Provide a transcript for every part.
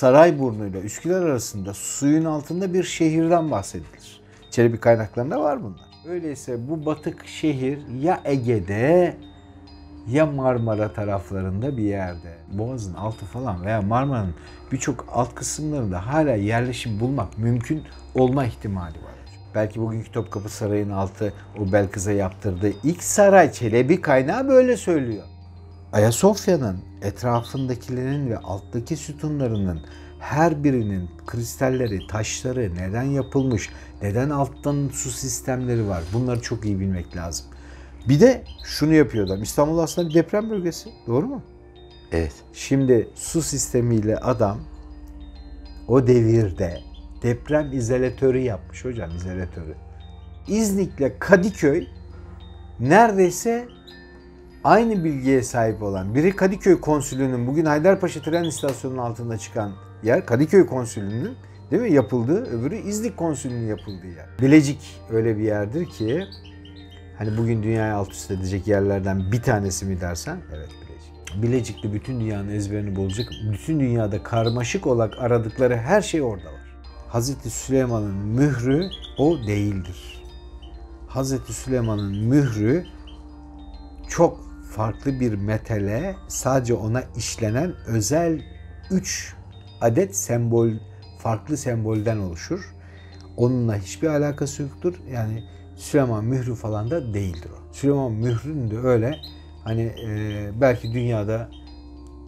Sarayburnu ile Üsküdar arasında suyun altında bir şehirden bahsedilir. Çelebi kaynaklarında var bunlar. Öyleyse bu batık şehir ya Ege'de ya Marmara taraflarında bir yerde. Boğaz'ın altı falan veya Marmara'nın birçok alt kısımlarında hala yerleşim bulmak mümkün olma ihtimali var. Belki bugünkü Topkapı Sarayı'nın altı o Belkız'a yaptırdığı ilk saray Çelebi kaynağı böyle söylüyor. Ayasofya'nın etrafındakilerin ve alttaki sütunlarının her birinin kristalleri, taşları neden yapılmış, neden alttan su sistemleri var bunları çok iyi bilmek lazım. Bir de şunu yapıyor adam. İstanbul aslında bir deprem bölgesi. Doğru mu? Evet. Şimdi su sistemiyle adam o devirde deprem izolatörü yapmış hocam izolatörü. İznik'le Kadıköy neredeyse aynı bilgiye sahip olan biri Kadıköy Konsülü'nün bugün Haydarpaşa tren istasyonunun altında çıkan yer Kadıköy Konsülü'nün değil mi yapıldığı öbürü İznik Konsülü'nün yapıldığı yer. Bilecik öyle bir yerdir ki hani bugün dünyayı alt üst edecek yerlerden bir tanesi mi dersen evet Bilecik. Bilecik'te bütün dünyanın ezberini bulacak, bütün dünyada karmaşık olarak aradıkları her şey orada var. Hazreti Süleyman'ın mührü o değildir. Hazreti Süleyman'ın mührü çok farklı bir metale sadece ona işlenen özel 3 adet sembol farklı sembolden oluşur. Onunla hiçbir alakası yoktur. Yani Süleyman Mührü falan da değildir o. Süleyman Mührü'nün de öyle hani e, belki dünyada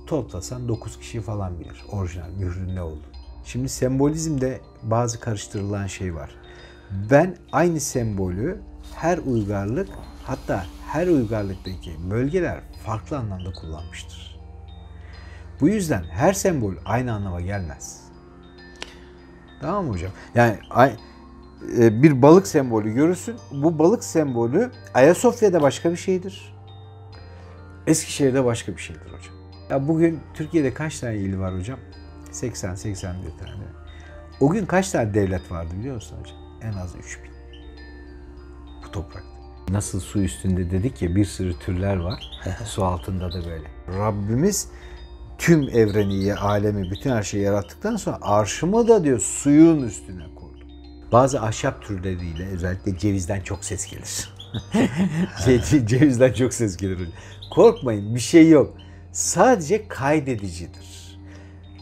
toplasan 9 kişi falan bilir orijinal mührün ne oldu? Şimdi sembolizmde bazı karıştırılan şey var. Ben aynı sembolü her uygarlık hatta her uygarlıktaki bölgeler farklı anlamda kullanmıştır. Bu yüzden her sembol aynı anlama gelmez. Tamam mı hocam? Yani e, bir balık sembolü görürsün. Bu balık sembolü Ayasofya'da başka bir şeydir. Eskişehir'de başka bir şeydir hocam. Ya bugün Türkiye'de kaç tane il var hocam? 80-81 tane. O gün kaç tane devlet vardı biliyor musun hocam? En az 3000. Bu toprakta. Nasıl su üstünde dedik ya bir sürü türler var. su altında da böyle. Rabbimiz tüm evreni, alemi, bütün her şeyi yarattıktan sonra arşımı da diyor suyun üstüne koydum. Bazı ahşap türleriyle özellikle cevizden çok ses gelir. şey, cevizden çok ses gelir. Korkmayın bir şey yok. Sadece kaydedicidir.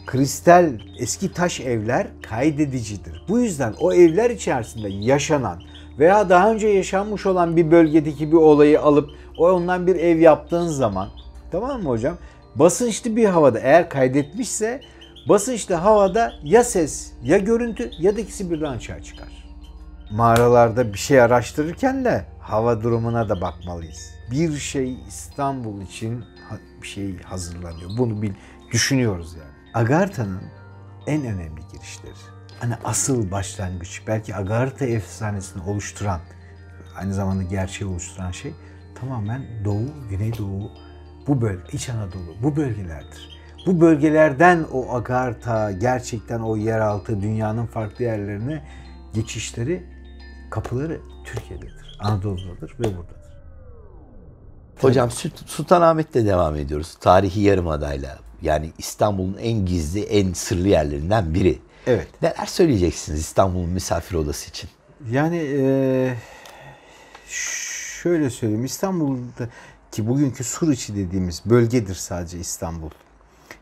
Kristal eski taş evler kaydedicidir. Bu yüzden o evler içerisinde yaşanan, veya daha önce yaşanmış olan bir bölgedeki bir olayı alıp ondan bir ev yaptığın zaman tamam mı hocam? Basınçlı bir havada eğer kaydetmişse basınçlı havada ya ses ya görüntü ya da ikisi birden açığa çıkar. Mağaralarda bir şey araştırırken de hava durumuna da bakmalıyız. Bir şey İstanbul için bir şey hazırlanıyor. Bunu bil, düşünüyoruz yani. Agarta'nın en önemli girişleri hani asıl başlangıç belki Agartha efsanesini oluşturan aynı zamanda gerçeği oluşturan şey tamamen Doğu, Güneydoğu, bu bölge, İç Anadolu, bu bölgelerdir. Bu bölgelerden o Agartha, gerçekten o yeraltı dünyanın farklı yerlerine geçişleri, kapıları Türkiye'dedir, Anadolu'dadır ve buradadır. Hocam Sultanahmet'te devam ediyoruz. Tarihi yarımadayla yani İstanbul'un en gizli, en sırlı yerlerinden biri. Evet. Neler söyleyeceksiniz İstanbul'un misafir odası için? Yani e, şöyle söyleyeyim. İstanbul'da ki bugünkü sur içi dediğimiz bölgedir sadece İstanbul.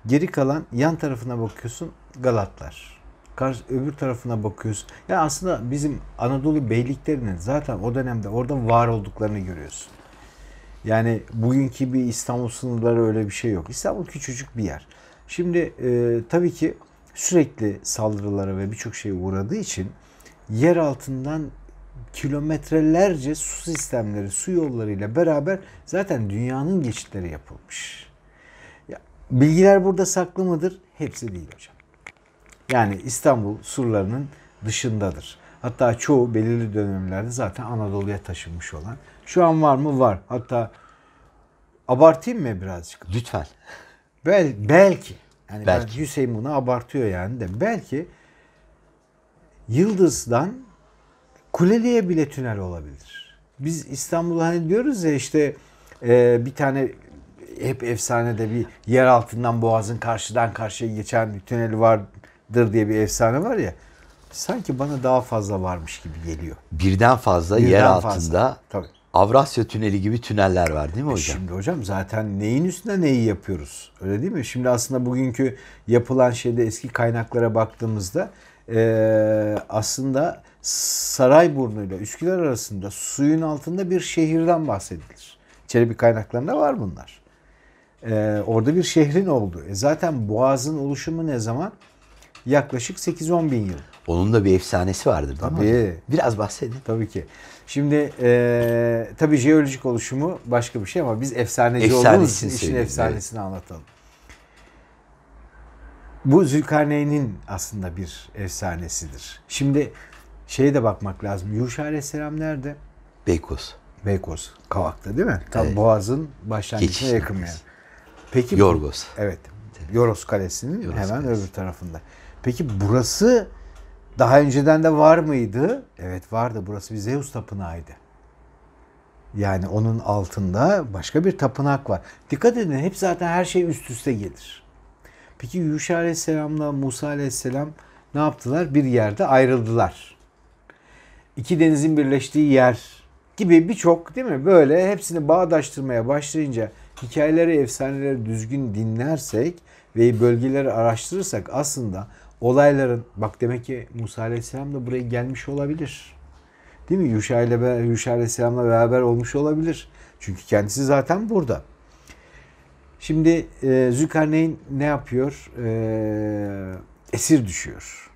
Geri kalan yan tarafına bakıyorsun Galatlar. Karşı, öbür tarafına bakıyorsun. Yani aslında bizim Anadolu beyliklerinin zaten o dönemde orada var olduklarını görüyorsun. Yani bugünkü bir İstanbul sınırları öyle bir şey yok. İstanbul küçücük bir yer. Şimdi e, tabii ki sürekli saldırılara ve birçok şeye uğradığı için yer altından kilometrelerce su sistemleri, su yollarıyla beraber zaten dünyanın geçitleri yapılmış. Bilgiler burada saklı mıdır? Hepsi değil hocam. Yani İstanbul surlarının dışındadır. Hatta çoğu belirli dönemlerde zaten Anadolu'ya taşınmış olan. Şu an var mı? Var. Hatta abartayım mı birazcık? Lütfen. Bel, belki. Yani belki. belki Hüseyin bunu abartıyor yani de. Belki Yıldız'dan Kuleli'ye bile tünel olabilir. Biz İstanbul'a hani diyoruz ya işte e, bir tane hep efsanede bir yer altından boğazın karşıdan karşıya geçen bir tüneli vardır diye bir efsane var ya. Sanki bana daha fazla varmış gibi geliyor. Birden fazla Birden yer altında Tabii. Avrasya Tüneli gibi tüneller var değil mi e hocam? Şimdi hocam zaten neyin üstüne neyi yapıyoruz öyle değil mi? Şimdi aslında bugünkü yapılan şeyde eski kaynaklara baktığımızda e, aslında Sarayburnu ile Üsküdar arasında suyun altında bir şehirden bahsedilir. Çelebi kaynaklarında var bunlar. E, orada bir şehrin oldu. E zaten Boğaz'ın oluşumu ne zaman? Yaklaşık 8-10 bin yıl onun da bir efsanesi vardır değil tabii. mi? Biraz bahsedin. Tabii ki. Şimdi e, tabii jeolojik oluşumu başka bir şey ama biz efsaneci olduğumuz için işin efsanesini evet. anlatalım. Bu Zülkarneyn'in aslında bir efsanesidir. Şimdi şeye de bakmak lazım. Yuşa Aleyhisselam nerede? Beykoz. Beykoz. Kavak'ta değil mi? Tam evet. Boğaz'ın başlangıcına yakın yani. Peki Yorgos. Evet. Yoros Kalesi'nin Yoros hemen Kalesi. öbür tarafında. Peki burası daha önceden de var mıydı? Evet vardı. Burası bir Zeus tapınağıydı. Yani onun altında başka bir tapınak var. Dikkat edin hep zaten her şey üst üste gelir. Peki Yuşa Aleyhisselam'la Musa Aleyhisselam ne yaptılar? Bir yerde ayrıldılar. İki denizin birleştiği yer gibi birçok değil mi? Böyle hepsini bağdaştırmaya başlayınca hikayeleri, efsaneleri düzgün dinlersek ve bölgeleri araştırırsak aslında olayların bak demek ki Musa Aleyhisselam da buraya gelmiş olabilir. Değil mi? Yuşa ile Yuşa Aleyhisselam'la beraber olmuş olabilir. Çünkü kendisi zaten burada. Şimdi e, Zülkarneyn ne yapıyor? E, esir düşüyor.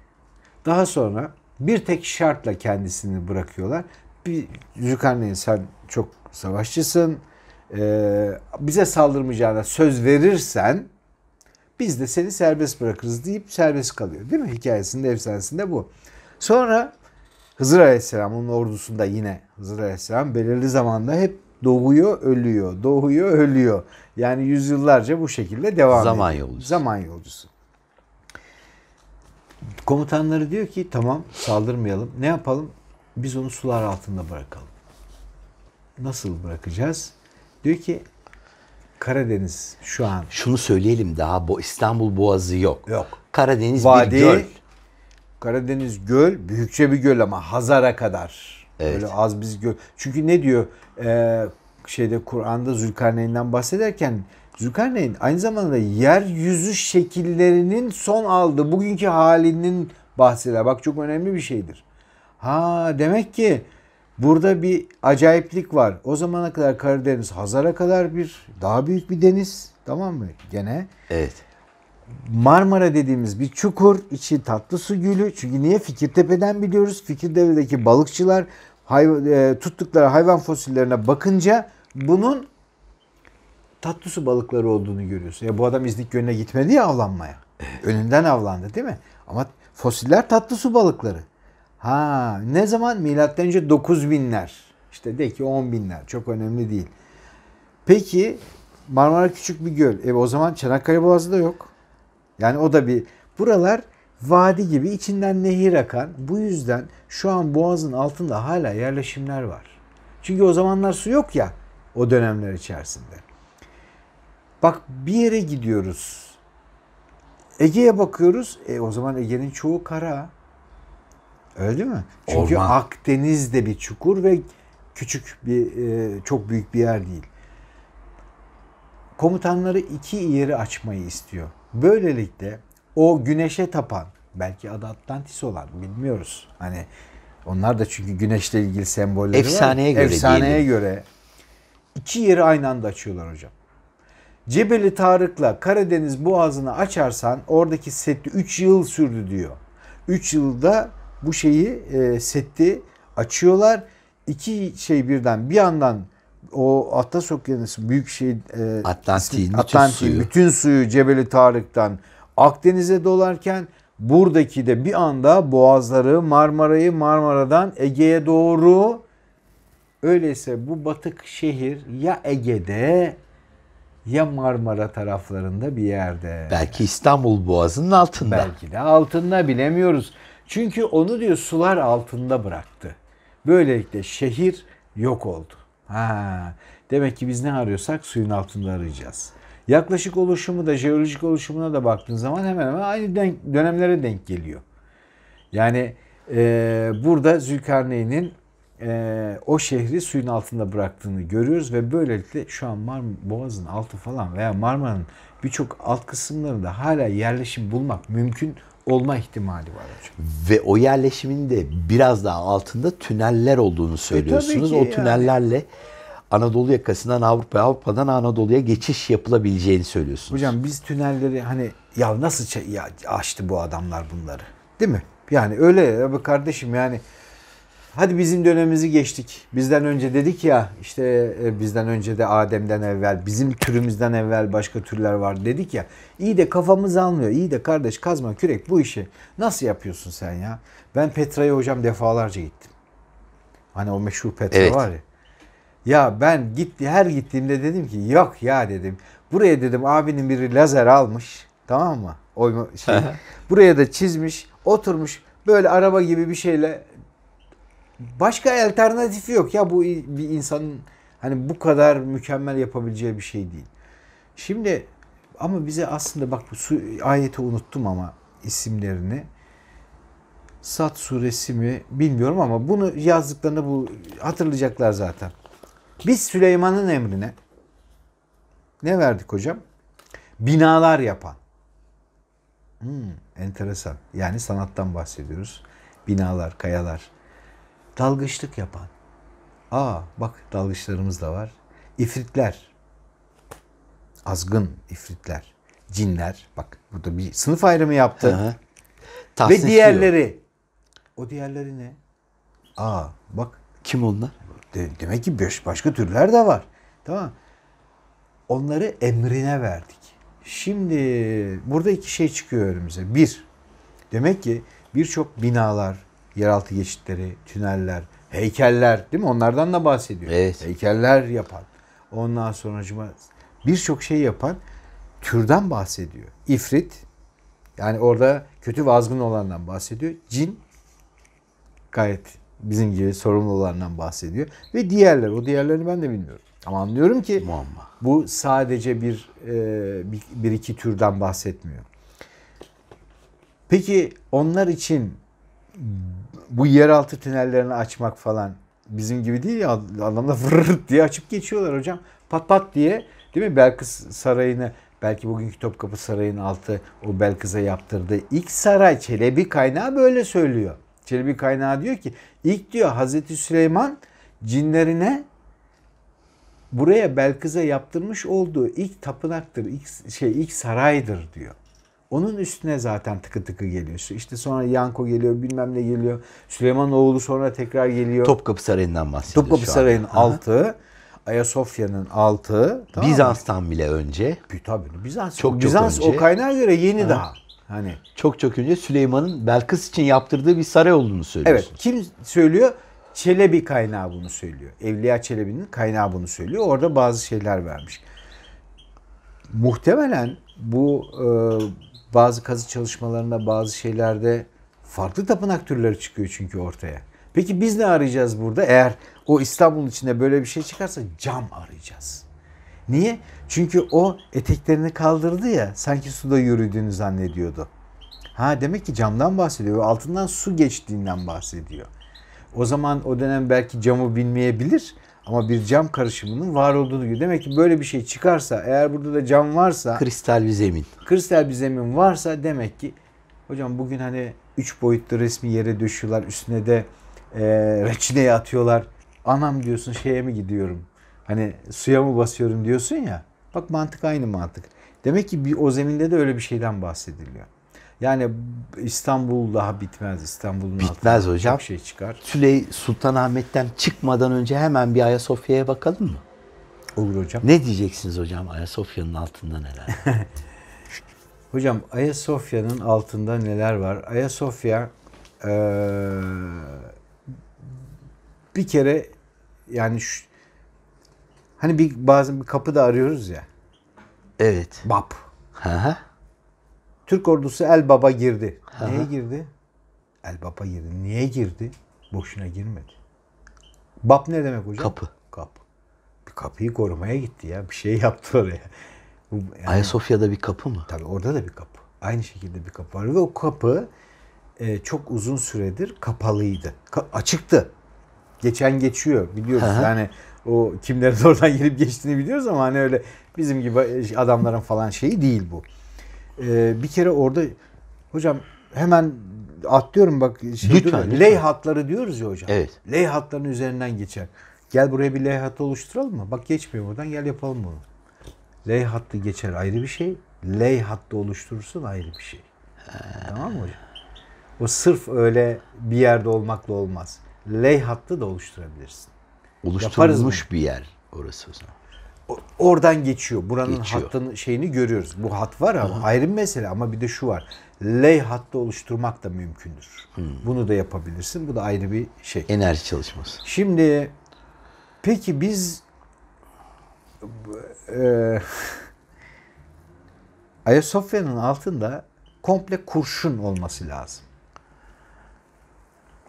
Daha sonra bir tek şartla kendisini bırakıyorlar. Bir, Zülkarneyn sen çok savaşçısın. E, bize saldırmayacağına söz verirsen biz de seni serbest bırakırız deyip serbest kalıyor. Değil mi? Hikayesinde, efsanesinde bu. Sonra Hızır Aleyhisselam onun ordusunda yine Hızır Aleyhisselam belirli zamanda hep doğuyor, ölüyor, doğuyor, ölüyor. Yani yüzyıllarca bu şekilde devam Zaman ediyor. Yolcusu. Zaman yolcusu. Komutanları diyor ki tamam saldırmayalım. Ne yapalım? Biz onu sular altında bırakalım. Nasıl bırakacağız? Diyor ki Karadeniz şu an. Şunu söyleyelim daha bu İstanbul Boğazı yok. Yok. Karadeniz Vadi, bir göl. Karadeniz göl, büyükçe bir göl ama Hazar'a kadar. Evet. Böyle az biz göl. Çünkü ne diyor e, şeyde Kur'an'da Zülkarneyn'den bahsederken Zülkarneyn aynı zamanda yeryüzü şekillerinin son aldı bugünkü halinin bahseder. Bak çok önemli bir şeydir. Ha demek ki Burada bir acayiplik var. O zamana kadar Karadeniz Hazar'a kadar bir daha büyük bir deniz. Tamam mı? Gene. Evet. Marmara dediğimiz bir çukur, içi tatlı su gülü. Çünkü niye Fikirtepe'den biliyoruz? Fikirtepe'deki balıkçılar hayvan, e, tuttukları hayvan fosillerine bakınca bunun tatlı su balıkları olduğunu görüyorsun. Ya bu adam İznik Gölü'ne gitmedi ya avlanmaya. Evet. Önünden avlandı değil mi? Ama fosiller tatlı su balıkları. Ha ne zaman? Milattan önce 9000'ler. İşte de ki 10 binler. Çok önemli değil. Peki Marmara küçük bir göl. E o zaman Çanakkale Boğazı da yok. Yani o da bir buralar vadi gibi içinden nehir akan. Bu yüzden şu an boğazın altında hala yerleşimler var. Çünkü o zamanlar su yok ya o dönemler içerisinde. Bak bir yere gidiyoruz. Ege'ye bakıyoruz. E o zaman Ege'nin çoğu kara. Öyle değil mi? Çünkü Orman. Akdeniz de bir çukur ve küçük bir e, çok büyük bir yer değil. Komutanları iki yeri açmayı istiyor. Böylelikle o güneşe tapan belki adı Atlantis olan bilmiyoruz. Hani onlar da çünkü güneşle ilgili sembolleri Efsaneye var. Göre Efsaneye diyelim. göre iki yeri aynı anda açıyorlar hocam. Cebeli Tarık'la Karadeniz Boğazı'nı açarsan oradaki seti 3 yıl sürdü diyor. 3 yılda bu şeyi e, seti açıyorlar. İki şey birden bir yandan o Atlas Okyanusu büyük şey e, Atlantik'in bütün, suyu. bütün suyu Cebeli Tarık'tan Akdeniz'e dolarken buradaki de bir anda boğazları Marmara'yı Marmara'dan Ege'ye doğru öyleyse bu batık şehir ya Ege'de ya Marmara taraflarında bir yerde. Belki İstanbul Boğazı'nın altında. Belki de altında bilemiyoruz. Çünkü onu diyor sular altında bıraktı. Böylelikle şehir yok oldu. Ha, demek ki biz ne arıyorsak suyun altında arayacağız. Yaklaşık oluşumu da jeolojik oluşumuna da baktığın zaman hemen hemen aynı denk, dönemlere denk geliyor. Yani e, burada Zülkarneyn'in e, o şehri suyun altında bıraktığını görüyoruz ve böylelikle şu an Mar Boğaz'ın altı falan veya Marmara'nın birçok alt kısımlarında hala yerleşim bulmak mümkün olma ihtimali var hocam. Ve o yerleşimin de biraz daha altında tüneller olduğunu e, söylüyorsunuz. E, o tünellerle yani. Anadolu yakasından Avrupa Avrupa'dan Anadolu'ya geçiş yapılabileceğini söylüyorsunuz. Hocam biz tünelleri hani ya nasıl ya açtı bu adamlar bunları? Değil mi? Yani öyle ya kardeşim yani hadi bizim dönemimizi geçtik. Bizden önce dedik ya işte e, bizden önce de Adem'den evvel, bizim türümüzden evvel başka türler var dedik ya. İyi de kafamız almıyor. İyi de kardeş kazma kürek bu işi nasıl yapıyorsun sen ya? Ben Petra'ya hocam defalarca gittim. Hani o meşhur Petra evet. var ya. Ya ben gitti her gittiğimde dedim ki yok ya dedim. Buraya dedim abinin biri lazer almış. Tamam mı? O şey, buraya da çizmiş, oturmuş böyle araba gibi bir şeyle başka alternatifi yok ya bu bir insanın hani bu kadar mükemmel yapabileceği bir şey değil. Şimdi ama bize aslında bak su, ayeti unuttum ama isimlerini. Sat suresi mi bilmiyorum ama bunu yazdıklarında bu hatırlayacaklar zaten. Biz Süleyman'ın emrine ne verdik hocam? Binalar yapan. Hmm, enteresan. Yani sanattan bahsediyoruz. Binalar, kayalar. Dalgıçlık yapan. Aa bak dalgıçlarımız da var. İfritler. Azgın ifritler. Cinler. Bak burada bir sınıf ayrımı yaptı. Ve diğerleri. O diğerleri ne? Aa bak. Kim onlar? De, demek ki başka türler de var. Tamam Onları emrine verdik. Şimdi burada iki şey çıkıyor önümüze. Bir, demek ki birçok binalar, yeraltı geçitleri, tüneller, heykeller değil mi? Onlardan da bahsediyor. Evet. Heykeller yapan. Ondan sonra birçok şey yapan türden bahsediyor. İfrit yani orada kötü vazgın olandan bahsediyor. Cin gayet bizim gibi sorumlu olandan bahsediyor. Ve diğerler. O diğerlerini ben de bilmiyorum. Ama anlıyorum ki Muamma. bu sadece bir, e, bir, bir iki türden bahsetmiyor. Peki onlar için bu yeraltı tünellerini açmak falan bizim gibi değil ya adamla vırırt diye açıp geçiyorlar hocam. Pat pat diye değil mi Belkıs Sarayı'nı belki bugünkü Topkapı Sarayı'nın altı o Belkıs'a yaptırdığı ilk saray Çelebi kaynağı böyle söylüyor. Çelebi kaynağı diyor ki ilk diyor Hazreti Süleyman cinlerine buraya Belkıs'a yaptırmış olduğu ilk tapınaktır, ilk şey ilk saraydır diyor. Onun üstüne zaten tıkı tıkı geliyor. İşte sonra Yanko geliyor, bilmem ne geliyor. Süleymanoğlu sonra tekrar geliyor. Topkapı Sarayı'ndan bahsediyoruz Topkapı Sarayı'nın altı. Ayasofya'nın altı. Tamam Bizans'tan mı? bile önce. Tabii Bizans. Çok, çok Bizans önce. o kaynağa göre yeni ha. daha. Hani çok çok önce Süleyman'ın Belkıs için yaptırdığı bir saray olduğunu söylüyorsun. Evet. Kim söylüyor? Çelebi kaynağı bunu söylüyor. Evliya Çelebi'nin kaynağı bunu söylüyor. Orada bazı şeyler vermiş. Muhtemelen bu e, bazı kazı çalışmalarında bazı şeylerde farklı tapınak türleri çıkıyor çünkü ortaya. Peki biz ne arayacağız burada? Eğer o İstanbul'un içinde böyle bir şey çıkarsa cam arayacağız. Niye? Çünkü o eteklerini kaldırdı ya sanki suda yürüdüğünü zannediyordu. Ha demek ki camdan bahsediyor. Altından su geçtiğinden bahsediyor. O zaman o dönem belki camı bilmeyebilir ama bir cam karışımının var olduğunu gibi. Demek ki böyle bir şey çıkarsa eğer burada da cam varsa kristal bir zemin. Kristal bir zemin varsa demek ki hocam bugün hani üç boyutlu resmi yere döşüyorlar. Üstüne de e, reçineye atıyorlar. Anam diyorsun şeye mi gidiyorum? Hani suya mı basıyorum diyorsun ya. Bak mantık aynı mantık. Demek ki bir o zeminde de öyle bir şeyden bahsediliyor. Yani İstanbul daha bitmez. İstanbul'un bitmez hocam. şey çıkar. Süley Sultan Ahmet'ten çıkmadan önce hemen bir Ayasofya'ya bakalım mı? Olur hocam. Ne diyeceksiniz hocam Ayasofya'nın altında neler? hocam Ayasofya'nın altında neler var? Ayasofya ee, bir kere yani şu, hani bir bazen bir kapı da arıyoruz ya. Evet. Bap. Hı hı. Türk ordusu el baba girdi. Aha. Neye girdi? El baba girdi. Niye girdi? Boşuna girmedi. Bab ne demek hocam? Kapı. Kapı. Bir kapıyı korumaya gitti ya. Bir şey yaptı oraya. Yani, Ayasofya'da bir kapı mı? Tabii orada da bir kapı. Aynı şekilde bir kapı var ve o kapı e, çok uzun süredir kapalıydı. Ka- açıktı. Geçen geçiyor biliyoruz. Aha. Yani o kimlerin oradan gelip geçtiğini biliyoruz ama hani öyle bizim gibi e, adamların falan şeyi değil bu. Ee, bir kere orada hocam hemen atlıyorum bak şey lütfen, lütfen. leyhatları diyoruz ya hocam. Evet. Leyhatların üzerinden geçer. Gel buraya bir ley leyhat oluşturalım mı? Bak geçmiyor buradan gel yapalım bunu. Leyhattı geçer ayrı bir şey. ley Leyhattı oluşturursun ayrı bir şey. Ha. Tamam mı hocam? O sırf öyle bir yerde olmakla olmaz. ley Leyhattı da oluşturabilirsin. Oluşturulmuş bir yer orası o zaman oradan geçiyor. Buranın geçiyor. hattının şeyini görüyoruz. Bu hat var ama Aha. ayrı bir mesele ama bir de şu var. Ley hattı oluşturmak da mümkündür. Hmm. Bunu da yapabilirsin. Bu da ayrı bir şey. Enerji çalışması. Şimdi peki biz e, Ayasofya'nın altında komple kurşun olması lazım.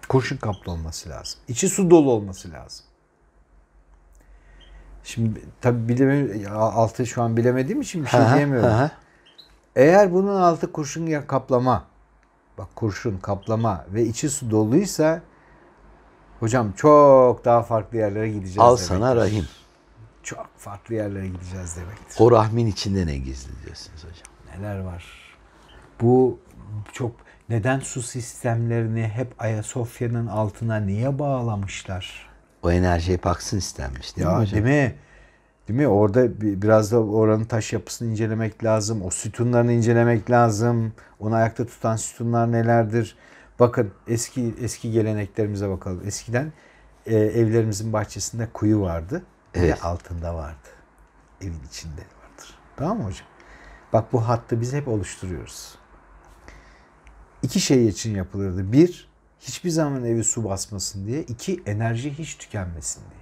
Kurşun kaplı olması lazım. İçi su dolu olması lazım. Şimdi tabi bilemiyorum. Altı şu an bilemediğim için bir şey aha, diyemiyorum. Aha. Eğer bunun altı kurşun ya kaplama bak kurşun kaplama ve içi su doluysa hocam çok daha farklı yerlere gideceğiz Al demektir. sana rahim. Çok farklı yerlere gideceğiz demektir. O rahmin içinde ne gizli diyorsunuz hocam? Neler var? Bu çok neden su sistemlerini hep Ayasofya'nın altına niye bağlamışlar? o enerjiye baksın istenmiş değil ya, mi hocam? Değil mi? Değil mi? Orada biraz da oranın taş yapısını incelemek lazım. O sütunlarını incelemek lazım. Onu ayakta tutan sütunlar nelerdir? Bakın eski eski geleneklerimize bakalım. Eskiden e, evlerimizin bahçesinde kuyu vardı. Evet. Ve altında vardı. Evin içinde vardır. Tamam mı hocam? Bak bu hattı biz hep oluşturuyoruz. İki şey için yapılırdı. Bir, hiçbir zaman evi su basmasın diye. iki enerji hiç tükenmesin diye.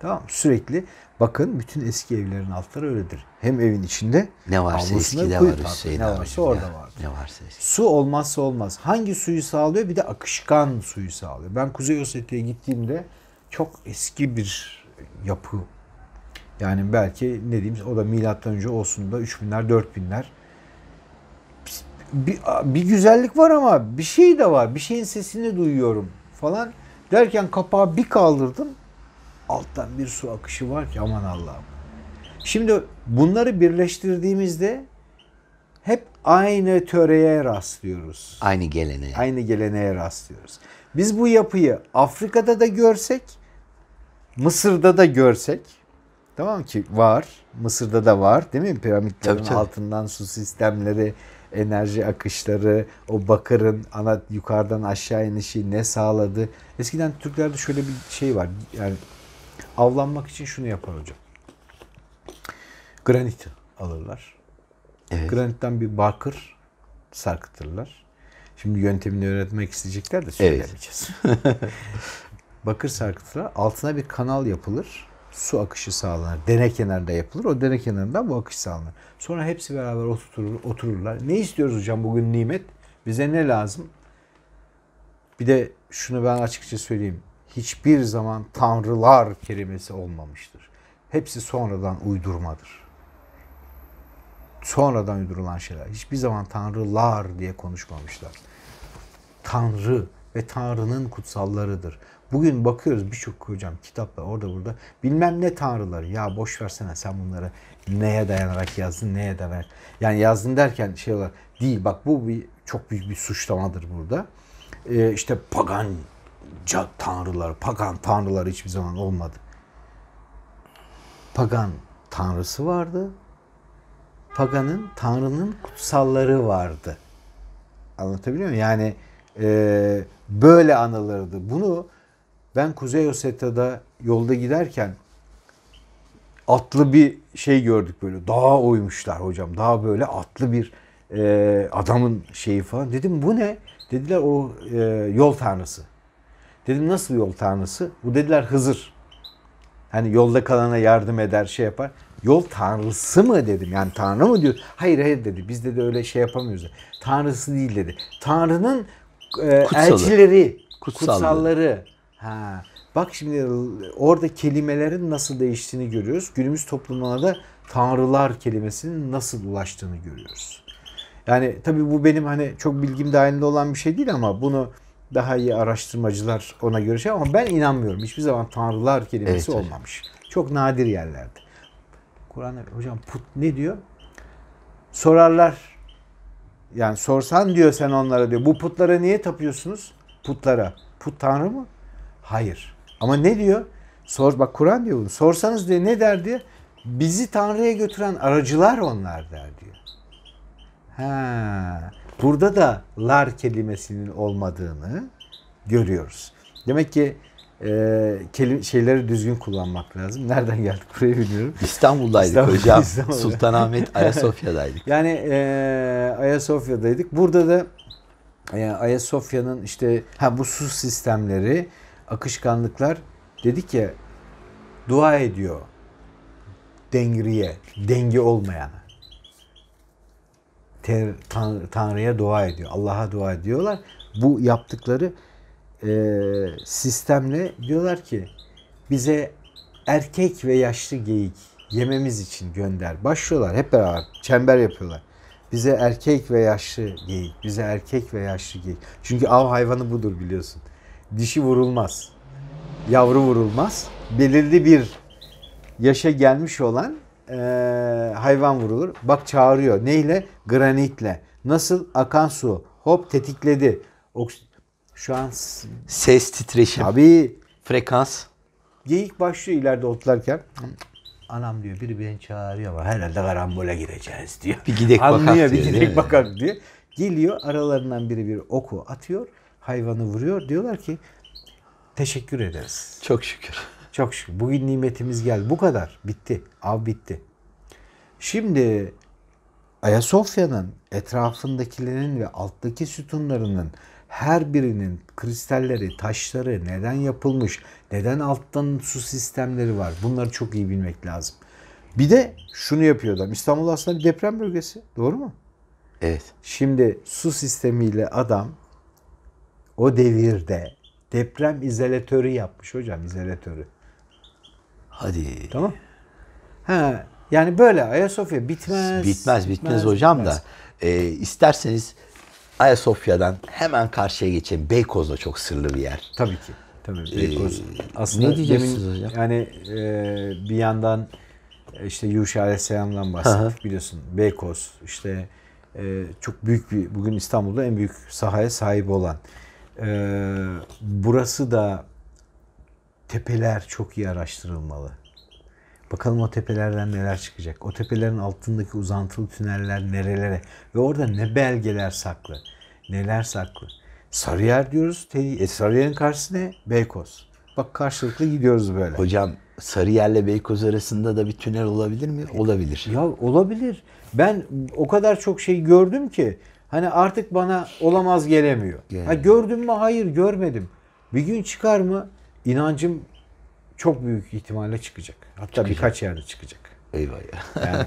Tamam Sürekli bakın bütün eski evlerin altları öyledir. Hem evin içinde ne varsa eskide var, üstüne şey ne varsa orada ya, var. Ne varsa eski. Su olmazsa olmaz. Hangi suyu sağlıyor? Bir de akışkan suyu sağlıyor. Ben Kuzey Osetya'ya gittiğimde çok eski bir yapı. Yani belki ne diyeyim o da milattan önce olsun da 3000'ler 4000'ler bir, bir güzellik var ama bir şey de var. Bir şeyin sesini duyuyorum falan. Derken kapağı bir kaldırdım. Alttan bir su akışı var ki aman Allah'ım. Şimdi bunları birleştirdiğimizde hep aynı töreye rastlıyoruz. Aynı geleneğe. Aynı geleneğe rastlıyoruz. Biz bu yapıyı Afrika'da da görsek, Mısır'da da görsek, tamam ki var. Mısır'da da var değil mi? Piramitlerin tabii, tabii. altından su sistemleri, enerji akışları, o bakırın ana yukarıdan aşağı inişi ne sağladı? Eskiden Türklerde şöyle bir şey var. Yani avlanmak için şunu yapar hocam. Granit alırlar. Evet. Granitten bir bakır sarkıtırlar. Şimdi yöntemini öğretmek isteyecekler de söylemeyeceğiz. Evet. bakır sarkıtırlar. Altına bir kanal yapılır su akışı sağlanır. Dere kenarında yapılır. O dere kenarından bu akış sağlanır. Sonra hepsi beraber oturur, otururlar. Ne istiyoruz hocam bugün nimet? Bize ne lazım? Bir de şunu ben açıkça söyleyeyim. Hiçbir zaman tanrılar kelimesi olmamıştır. Hepsi sonradan uydurmadır. Sonradan uydurulan şeyler. Hiçbir zaman tanrılar diye konuşmamışlar. Tanrı ve Tanrı'nın kutsallarıdır. Bugün bakıyoruz birçok hocam kitapla orada burada bilmem ne tanrıları ya boş versene sen bunları neye dayanarak yazdın neye dayanarak yani yazdın derken şey olarak değil bak bu bir çok büyük bir suçlamadır burada. Ee, işte paganca tanrılar, pagan tanrılar hiçbir zaman olmadı. Pagan tanrısı vardı. Paganın, tanrının kutsalları vardı. Anlatabiliyor muyum? Yani e, böyle anılırdı. Bunu ben Kuzey Osetya'da yolda giderken atlı bir şey gördük böyle. Dağa uymuşlar hocam. Daha böyle atlı bir e, adamın şeyi falan. Dedim bu ne? Dediler o e, yol tanrısı. Dedim nasıl yol tanrısı? Bu dediler Hızır. Hani yolda kalana yardım eder, şey yapar. Yol tanrısı mı dedim. Yani tanrı mı diyor? Hayır hayır dedi. Biz dedi öyle şey yapamıyoruz. Tanrısı değil dedi. Tanrının e, elçileri, Kutsallı. kutsalları Ha. Bak şimdi e, orada kelimelerin nasıl değiştiğini görüyoruz. Günümüz toplumlarda tanrılar kelimesinin nasıl ulaştığını görüyoruz. Yani tabii bu benim hani çok bilgim dahilinde olan bir şey değil ama bunu daha iyi araştırmacılar ona göre şey ama ben inanmıyorum. Hiçbir zaman tanrılar kelimesi evet, olmamış. Hocam. Çok nadir yerlerde. Kur'an hocam put ne diyor? Sorarlar. Yani sorsan diyor sen onlara diyor. Bu putlara niye tapıyorsunuz? Putlara. Put tanrı mı? Hayır. Ama ne diyor? Sor bak Kur'an diyor bunu. Sorsanız diye ne der diyor? Bizi Tanrı'ya götüren aracılar onlar der diyor. Ha, burada da lar kelimesinin olmadığını görüyoruz. Demek ki e, kelim, şeyleri düzgün kullanmak lazım. Nereden geldik buraya bilmiyorum. İstanbul'daydık İstanbul, hocam. İstanbul'da. Sultanahmet, Ayasofya'daydık. yani e, Ayasofya'daydık. Burada da e, Ayasofya'nın işte ha bu su sistemleri akışkanlıklar dedi ki, dua ediyor dengriye, denge olmayana. Ter, tan, Tanrı'ya dua ediyor, Allah'a dua ediyorlar. Bu yaptıkları e, sistemle diyorlar ki bize erkek ve yaşlı geyik yememiz için gönder. Başlıyorlar hep beraber çember yapıyorlar. Bize erkek ve yaşlı geyik, bize erkek ve yaşlı geyik. Çünkü av hayvanı budur biliyorsun dişi vurulmaz. Yavru vurulmaz. Belirli bir yaşa gelmiş olan e, hayvan vurulur. Bak çağırıyor. Neyle? Granitle. Nasıl? Akan su. Hop tetikledi. Oks Şu an... Ses titreşim. Tabii. Frekans. Geyik başlıyor ileride otlarken. Anam diyor biri beni çağırıyor ama herhalde karambole gireceğiz diyor. Bir gidek bakak Anlıyor, bir gidek bakak diyor. Geliyor aralarından biri bir oku atıyor hayvanı vuruyor. Diyorlar ki teşekkür ederiz. Çok şükür. Çok şükür. Bugün nimetimiz geldi Bu kadar. Bitti. Av bitti. Şimdi Ayasofya'nın etrafındakilerin ve alttaki sütunlarının her birinin kristalleri, taşları neden yapılmış, neden alttan su sistemleri var bunları çok iyi bilmek lazım. Bir de şunu yapıyor adam. İstanbul aslında bir deprem bölgesi. Doğru mu? Evet. Şimdi su sistemiyle adam o devirde deprem izolatörü yapmış hocam izolatörü. Hadi. Tamam. Ha, yani böyle Ayasofya bitmez. Bitmez bitmez, bitmez hocam bitmez. da. E, isterseniz Ayasofya'dan hemen karşıya geçelim. Beykoz da çok sırlı bir yer. Tabii ki. Tabii e, Beykoz. Ee, Aslında ne diyeceksiniz demin, hocam? Yani e, bir yandan e, işte Yuşa Aleyhisselam'dan bahsettik Aha. biliyorsun. Beykoz işte e, çok büyük bir bugün İstanbul'da en büyük sahaya sahip olan ee, burası da tepeler çok iyi araştırılmalı. Bakalım o tepelerden neler çıkacak. O tepelerin altındaki uzantılı tüneller nerelere ve orada ne belgeler saklı, neler saklı. Sarıyer diyoruz. E, Sarıyer'in karşısı ne? Beykoz. Bak karşılıklı gidiyoruz böyle. Hocam Sarıyer'le Beykoz arasında da bir tünel olabilir mi? Olabilir. Ya olabilir. Ben o kadar çok şey gördüm ki Hani artık bana olamaz gelemiyor. Ha gördüm mü? Hayır görmedim. Bir gün çıkar mı? İnancım çok büyük ihtimalle çıkacak. Hatta çıkacak. birkaç yerde çıkacak. Eyvah ya. Yani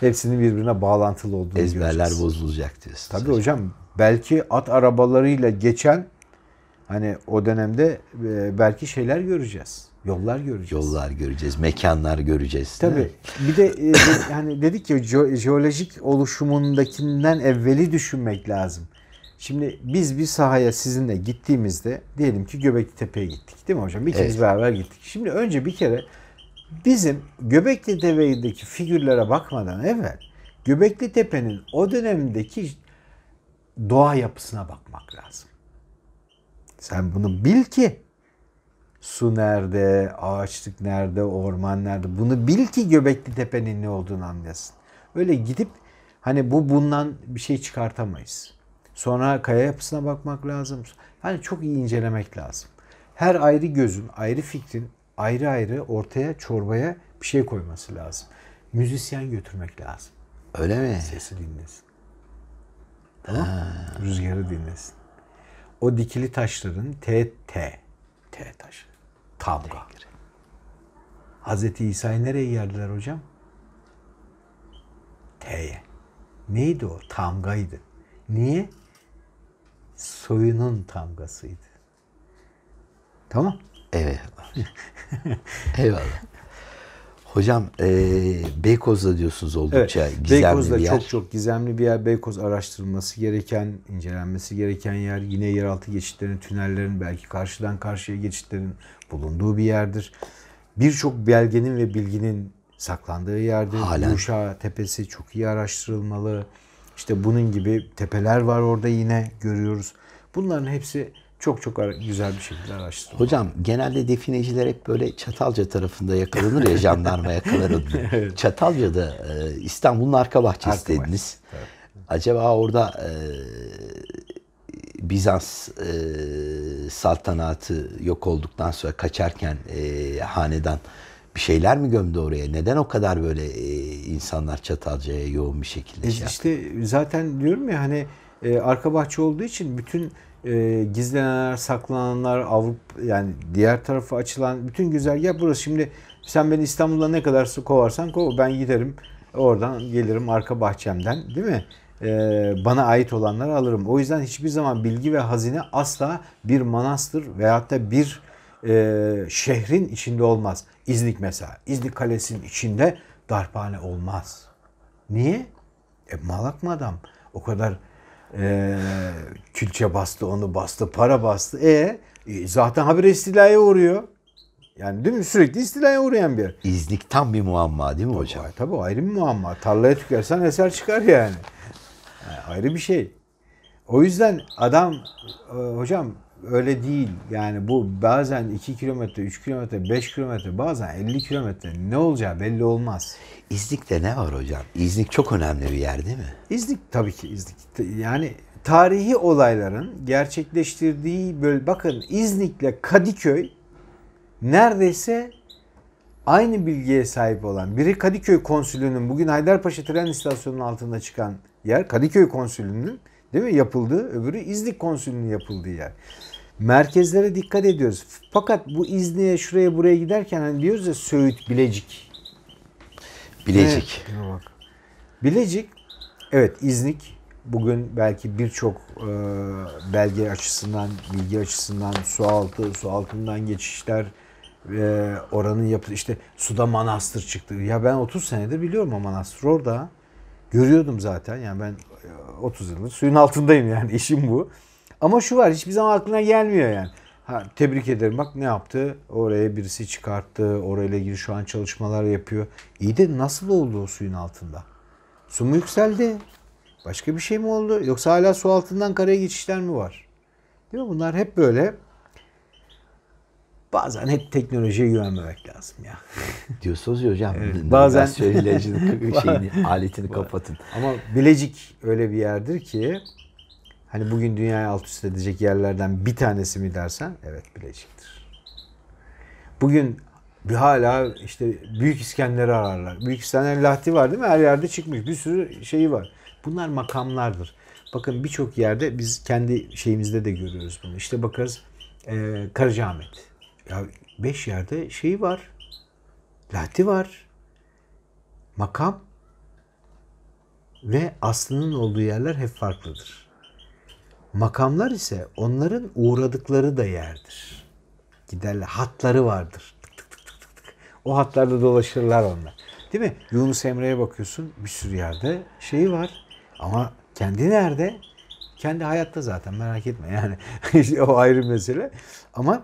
hepsinin birbirine bağlantılı olduğunu Ezberler göreceğiz. bozulacak diyorsun. Tabii hocam. hocam belki at arabalarıyla geçen hani o dönemde e, belki şeyler göreceğiz. Yollar göreceğiz. Yollar göreceğiz, mekanlar göreceğiz. Tabii. Bir e, de yani dedik ya jeolojik oluşumundakinden evveli düşünmek lazım. Şimdi biz bir sahaya sizinle gittiğimizde diyelim ki Göbekli Tepe'ye gittik değil mi hocam? İkimiz evet. beraber gittik. Şimdi önce bir kere bizim Göbekli Tepe'deki figürlere bakmadan evvel Göbekli Tepe'nin o dönemdeki doğa yapısına bakmak lazım. Sen bunu bil ki su nerede, ağaçlık nerede, orman nerede. Bunu bil ki Göbekli Tepe'nin ne olduğunu anlasın. Öyle gidip hani bu bundan bir şey çıkartamayız. Sonra kaya yapısına bakmak lazım. Hani çok iyi incelemek lazım. Her ayrı gözün, ayrı fikrin ayrı ayrı ortaya çorbaya bir şey koyması lazım. Müzisyen götürmek lazım. Öyle mi? Sesi dinlesin. Tamam ha. Rüzgarı dinlesin. O dikili taşların T, T, T taşı. Kavga. Hz. İsa'yı nereye yerdiler hocam? T'ye. Neydi o? Tamgaydı. Niye? Soyunun tamgasıydı. Tamam. Evet. Eyvallah. Hocam e, Beykoz'da diyorsunuz oldukça evet, gizemli Beykoz'da bir yer. çok çok gizemli bir yer. Beykoz araştırılması gereken, incelenmesi gereken yer. Yine yeraltı geçitlerinin, tünellerin, belki karşıdan karşıya geçitlerin bulunduğu bir yerdir. Birçok belgenin ve bilginin saklandığı yerdir. Halen. Uşa Tepesi çok iyi araştırılmalı. İşte bunun gibi tepeler var orada yine görüyoruz. Bunların hepsi çok çok güzel bir şekilde araştırdım. Hocam genelde defineciler hep böyle Çatalca tarafında yakalanır ya jandarma yakalanır. evet. Çatalca'da e, İstanbul'un arka bahçesi arka dediniz. Bahçe, Acaba orada e, Bizans e, saltanatı yok olduktan sonra kaçarken e, hanedan bir şeyler mi gömdü oraya? Neden o kadar böyle insanlar Çatalca'ya yoğun bir şekilde şey e, şey İşte yaptı? zaten diyorum ya hani arka bahçe olduğu için bütün e, gizlenenler, saklananlar, Avrupa yani diğer tarafa açılan bütün güzel ya burası. Şimdi sen beni İstanbul'da ne kadar su kovarsan kov ben giderim oradan gelirim arka bahçemden değil mi? Ee, bana ait olanları alırım. O yüzden hiçbir zaman bilgi ve hazine asla bir manastır veyahut da bir e, şehrin içinde olmaz. İznik mesela. İznik Kalesi'nin içinde darphane olmaz. Niye? E malak mı adam? O kadar ee, külçe bastı, onu bastı, para bastı. E, e zaten habire istilaya uğruyor. Yani değil mi? Sürekli istilaya uğrayan bir yer. İznik tam bir muamma değil mi tabii, hocam? Tabii ayrı bir muamma. Tarlaya tükersen eser çıkar yani. yani ayrı bir şey. O yüzden adam e, hocam öyle değil. Yani bu bazen 2 kilometre, 3 kilometre, 5 kilometre, bazen 50 kilometre ne olacağı belli olmaz. İznik'te ne var hocam? İznik çok önemli bir yer değil mi? İznik tabii ki İznik. Yani tarihi olayların gerçekleştirdiği böyle bakın İznik'le Kadıköy neredeyse aynı bilgiye sahip olan biri Kadıköy konsülünün bugün Haydarpaşa tren istasyonunun altında çıkan yer Kadıköy konsülünün değil mi yapıldığı öbürü İznik konsülünün yapıldığı yer merkezlere dikkat ediyoruz. Fakat bu İzni'ye şuraya buraya giderken hani diyoruz ya Söğüt, Bilecik. Bilecik. Evet, bak. Bilecik, evet İznik bugün belki birçok e, belge açısından, bilgi açısından, su altı, su altından geçişler, e, oranın yapı işte suda manastır çıktı. Ya ben 30 senedir biliyorum o manastır orada. Görüyordum zaten yani ben 30 e, yıldır suyun altındayım yani işim bu. Ama şu var hiçbir zaman aklına gelmiyor yani. Ha, tebrik ederim bak ne yaptı? Oraya birisi çıkarttı. Orayla ilgili şu an çalışmalar yapıyor. İyi de nasıl oldu o suyun altında? Su mu yükseldi? Başka bir şey mi oldu? Yoksa hala su altından karaya geçişler mi var? Değil mi? Bunlar hep böyle. Bazen hep teknolojiye güvenmemek lazım ya. Diyorsunuz ya hocam. Evet, bazen söyleyicinin şeyini, aletini kapatın. Ama Bilecik öyle bir yerdir ki Hani bugün dünyayı alt üst edecek yerlerden bir tanesi mi dersen evet Bilecik'tir. Bugün bir hala işte Büyük İskender'i ararlar. Büyük İskender lahti var değil mi? Her yerde çıkmış. Bir sürü şeyi var. Bunlar makamlardır. Bakın birçok yerde biz kendi şeyimizde de görüyoruz bunu. İşte bakarız e, Karacaahmet. Ya beş yerde şeyi var. Lahti var. Makam ve aslının olduğu yerler hep farklıdır. Makamlar ise onların uğradıkları da yerdir. Giderler, hatları vardır. Tık tık tık tık tık. O hatlarda dolaşırlar onlar. Değil mi? Yunus Emre'ye bakıyorsun bir sürü yerde şeyi var. Ama kendi nerede? Kendi hayatta zaten merak etme yani. işte o ayrı mesele. Ama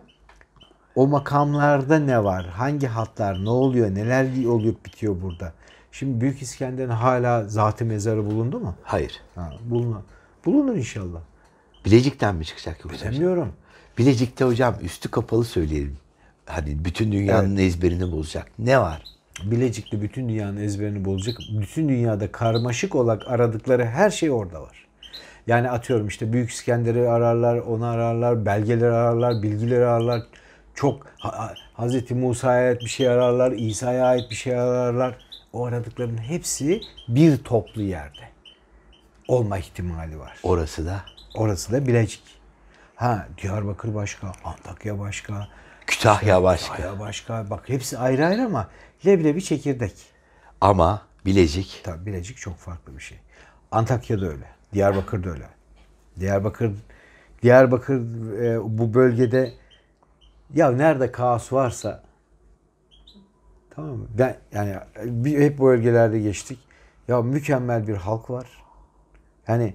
o makamlarda ne var? Hangi hatlar? Ne oluyor? Neler olup bitiyor burada? Şimdi Büyük İskender'in hala zatı mezarı bulundu mu? Hayır. Ha, bulunur. Bulunur inşallah. Bilecik'ten mi çıkacak yoksa? Bilemiyorum. Bilecik'te hocam üstü kapalı söyleyelim. Hani bütün dünyanın evet. ezberini bozacak. Ne var? Bilecik'te bütün dünyanın ezberini bozacak. Bütün dünyada karmaşık olarak aradıkları her şey orada var. Yani atıyorum işte Büyük İskender'i ararlar, onu ararlar, belgeleri ararlar, bilgileri ararlar. Çok Hz. Musa'ya ait bir şey ararlar, İsa'ya ait bir şey ararlar. O aradıkların hepsi bir toplu yerde olma ihtimali var. Orası da Orası da Bilecik. Ha Diyarbakır başka, Antakya başka, Kütahya başka. Kütahya başka. Bak hepsi ayrı ayrı ama leblebi çekirdek. Ama Bilecik. Tabii Bilecik çok farklı bir şey. Antakya da öyle. Diyarbakır da öyle. Diyarbakır Diyarbakır e, bu bölgede ya nerede kaos varsa tamam mı? Ben yani hep bu bölgelerde geçtik. Ya mükemmel bir halk var. Yani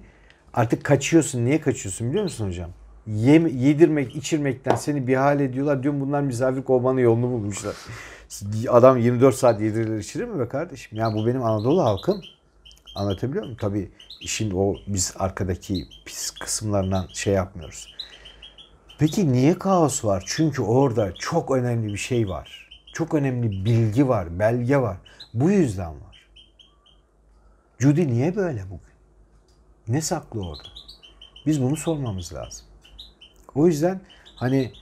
Artık kaçıyorsun. Niye kaçıyorsun biliyor musun hocam? Yem, yedirmek, içirmekten seni bir hal ediyorlar. Diyorum bunlar misafir kovmanın yolunu bulmuşlar. Adam 24 saat yedirir içirir mi be kardeşim? Yani bu benim Anadolu halkım. Anlatabiliyor muyum? Tabii işin o biz arkadaki pis kısımlarından şey yapmıyoruz. Peki niye kaos var? Çünkü orada çok önemli bir şey var. Çok önemli bilgi var, belge var. Bu yüzden var. Judy niye böyle bugün? Ne saklı orada? Biz bunu sormamız lazım. O yüzden hani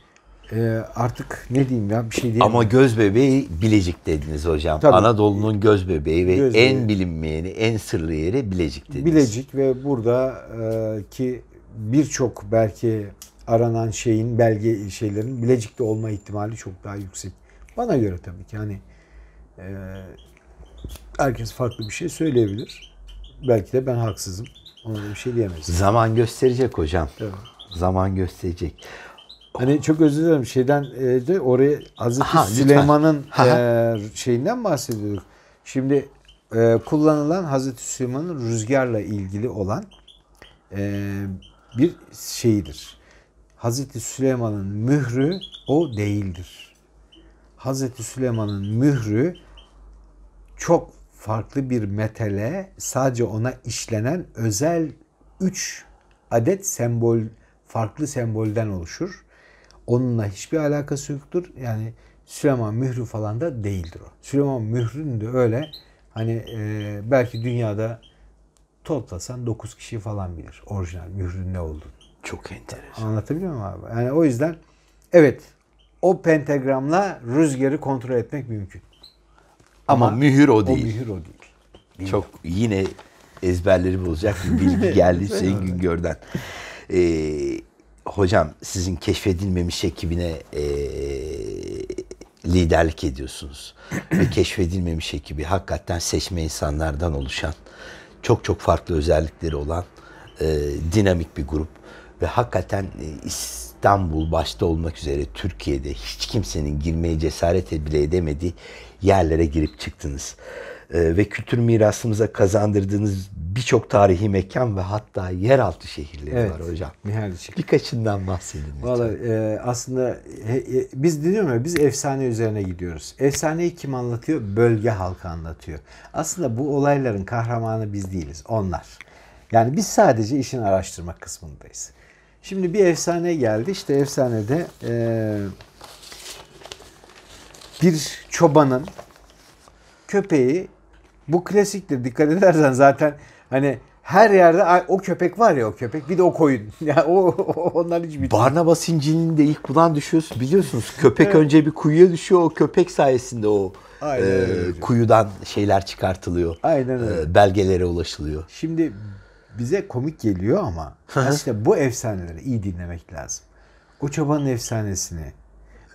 e, artık ne diyeyim ya bir şey diyeyim. Ama göz bebeği Bilecik dediniz hocam. Anadolu'nun göz bebeği ve göz en bebeği. bilinmeyeni, en sırlı yeri Bilecik dediniz. Bilecik ve burada e, ki birçok belki aranan şeyin, belge şeylerin Bilecik'te olma ihtimali çok daha yüksek. Bana göre tabii ki hani e, herkes farklı bir şey söyleyebilir. Belki de ben haksızım. Ona bir şey diyemeyiz. Zaman gösterecek hocam. Evet. Zaman gösterecek. Hani çok özür dilerim şeyden e, de oraya Hazreti Süleyman'ın e, şeyinden bahsediyorduk. Şimdi e, kullanılan Hazreti Süleyman'ın rüzgarla ilgili olan e, bir şeyidir. Hazreti Süleyman'ın mührü o değildir. Hazreti Süleyman'ın mührü çok farklı bir metale sadece ona işlenen özel 3 adet sembol farklı sembolden oluşur. Onunla hiçbir alakası yoktur. Yani Süleyman Mührü falan da değildir o. Süleyman Mührü'nün de öyle hani e, belki dünyada toplasan 9 kişi falan bilir orijinal mührün ne olduğunu. Çok enteresan. Anlatabiliyor muyum abi? Yani o yüzden evet o pentagramla rüzgarı kontrol etmek mümkün. Ama, Ama mühür o değil. O mühür o değil. değil. Çok yine ezberleri bozacak bir bilgi geldi Hüseyin Güngör'den. Ee, hocam sizin keşfedilmemiş ekibine e, liderlik ediyorsunuz. Ve keşfedilmemiş ekibi hakikaten seçme insanlardan oluşan, çok çok farklı özellikleri olan e, dinamik bir grup. Ve hakikaten e, İstanbul başta olmak üzere Türkiye'de hiç kimsenin girmeye cesaret bile edemediği yerlere girip çıktınız. Ee, ve kültür mirasımıza kazandırdığınız birçok tarihi mekan ve hatta yeraltı şehirleri evet, var hocam. Mihalicik. Birkaçından bahsedin. Valla e, aslında he, e, biz diyorum ya biz efsane üzerine gidiyoruz. Efsaneyi kim anlatıyor? Bölge halkı anlatıyor. Aslında bu olayların kahramanı biz değiliz. Onlar. Yani biz sadece işin araştırma kısmındayız. Şimdi bir efsane geldi. İşte efsanede eee bir çobanın köpeği bu klasiktir dikkat edersen zaten hani her yerde o köpek var ya o köpek bir de o koyun. Yani o, o onlar hiç bitmiyor. Barnabas İncil'ini de ilk bulan düşüyorsun biliyorsunuz. Köpek evet. önce bir kuyuya düşüyor o köpek sayesinde o e, kuyudan şeyler çıkartılıyor. Aynen e, öyle. E, belgelere ulaşılıyor. Şimdi bize komik geliyor ama işte bu efsaneleri iyi dinlemek lazım. O çobanın efsanesini,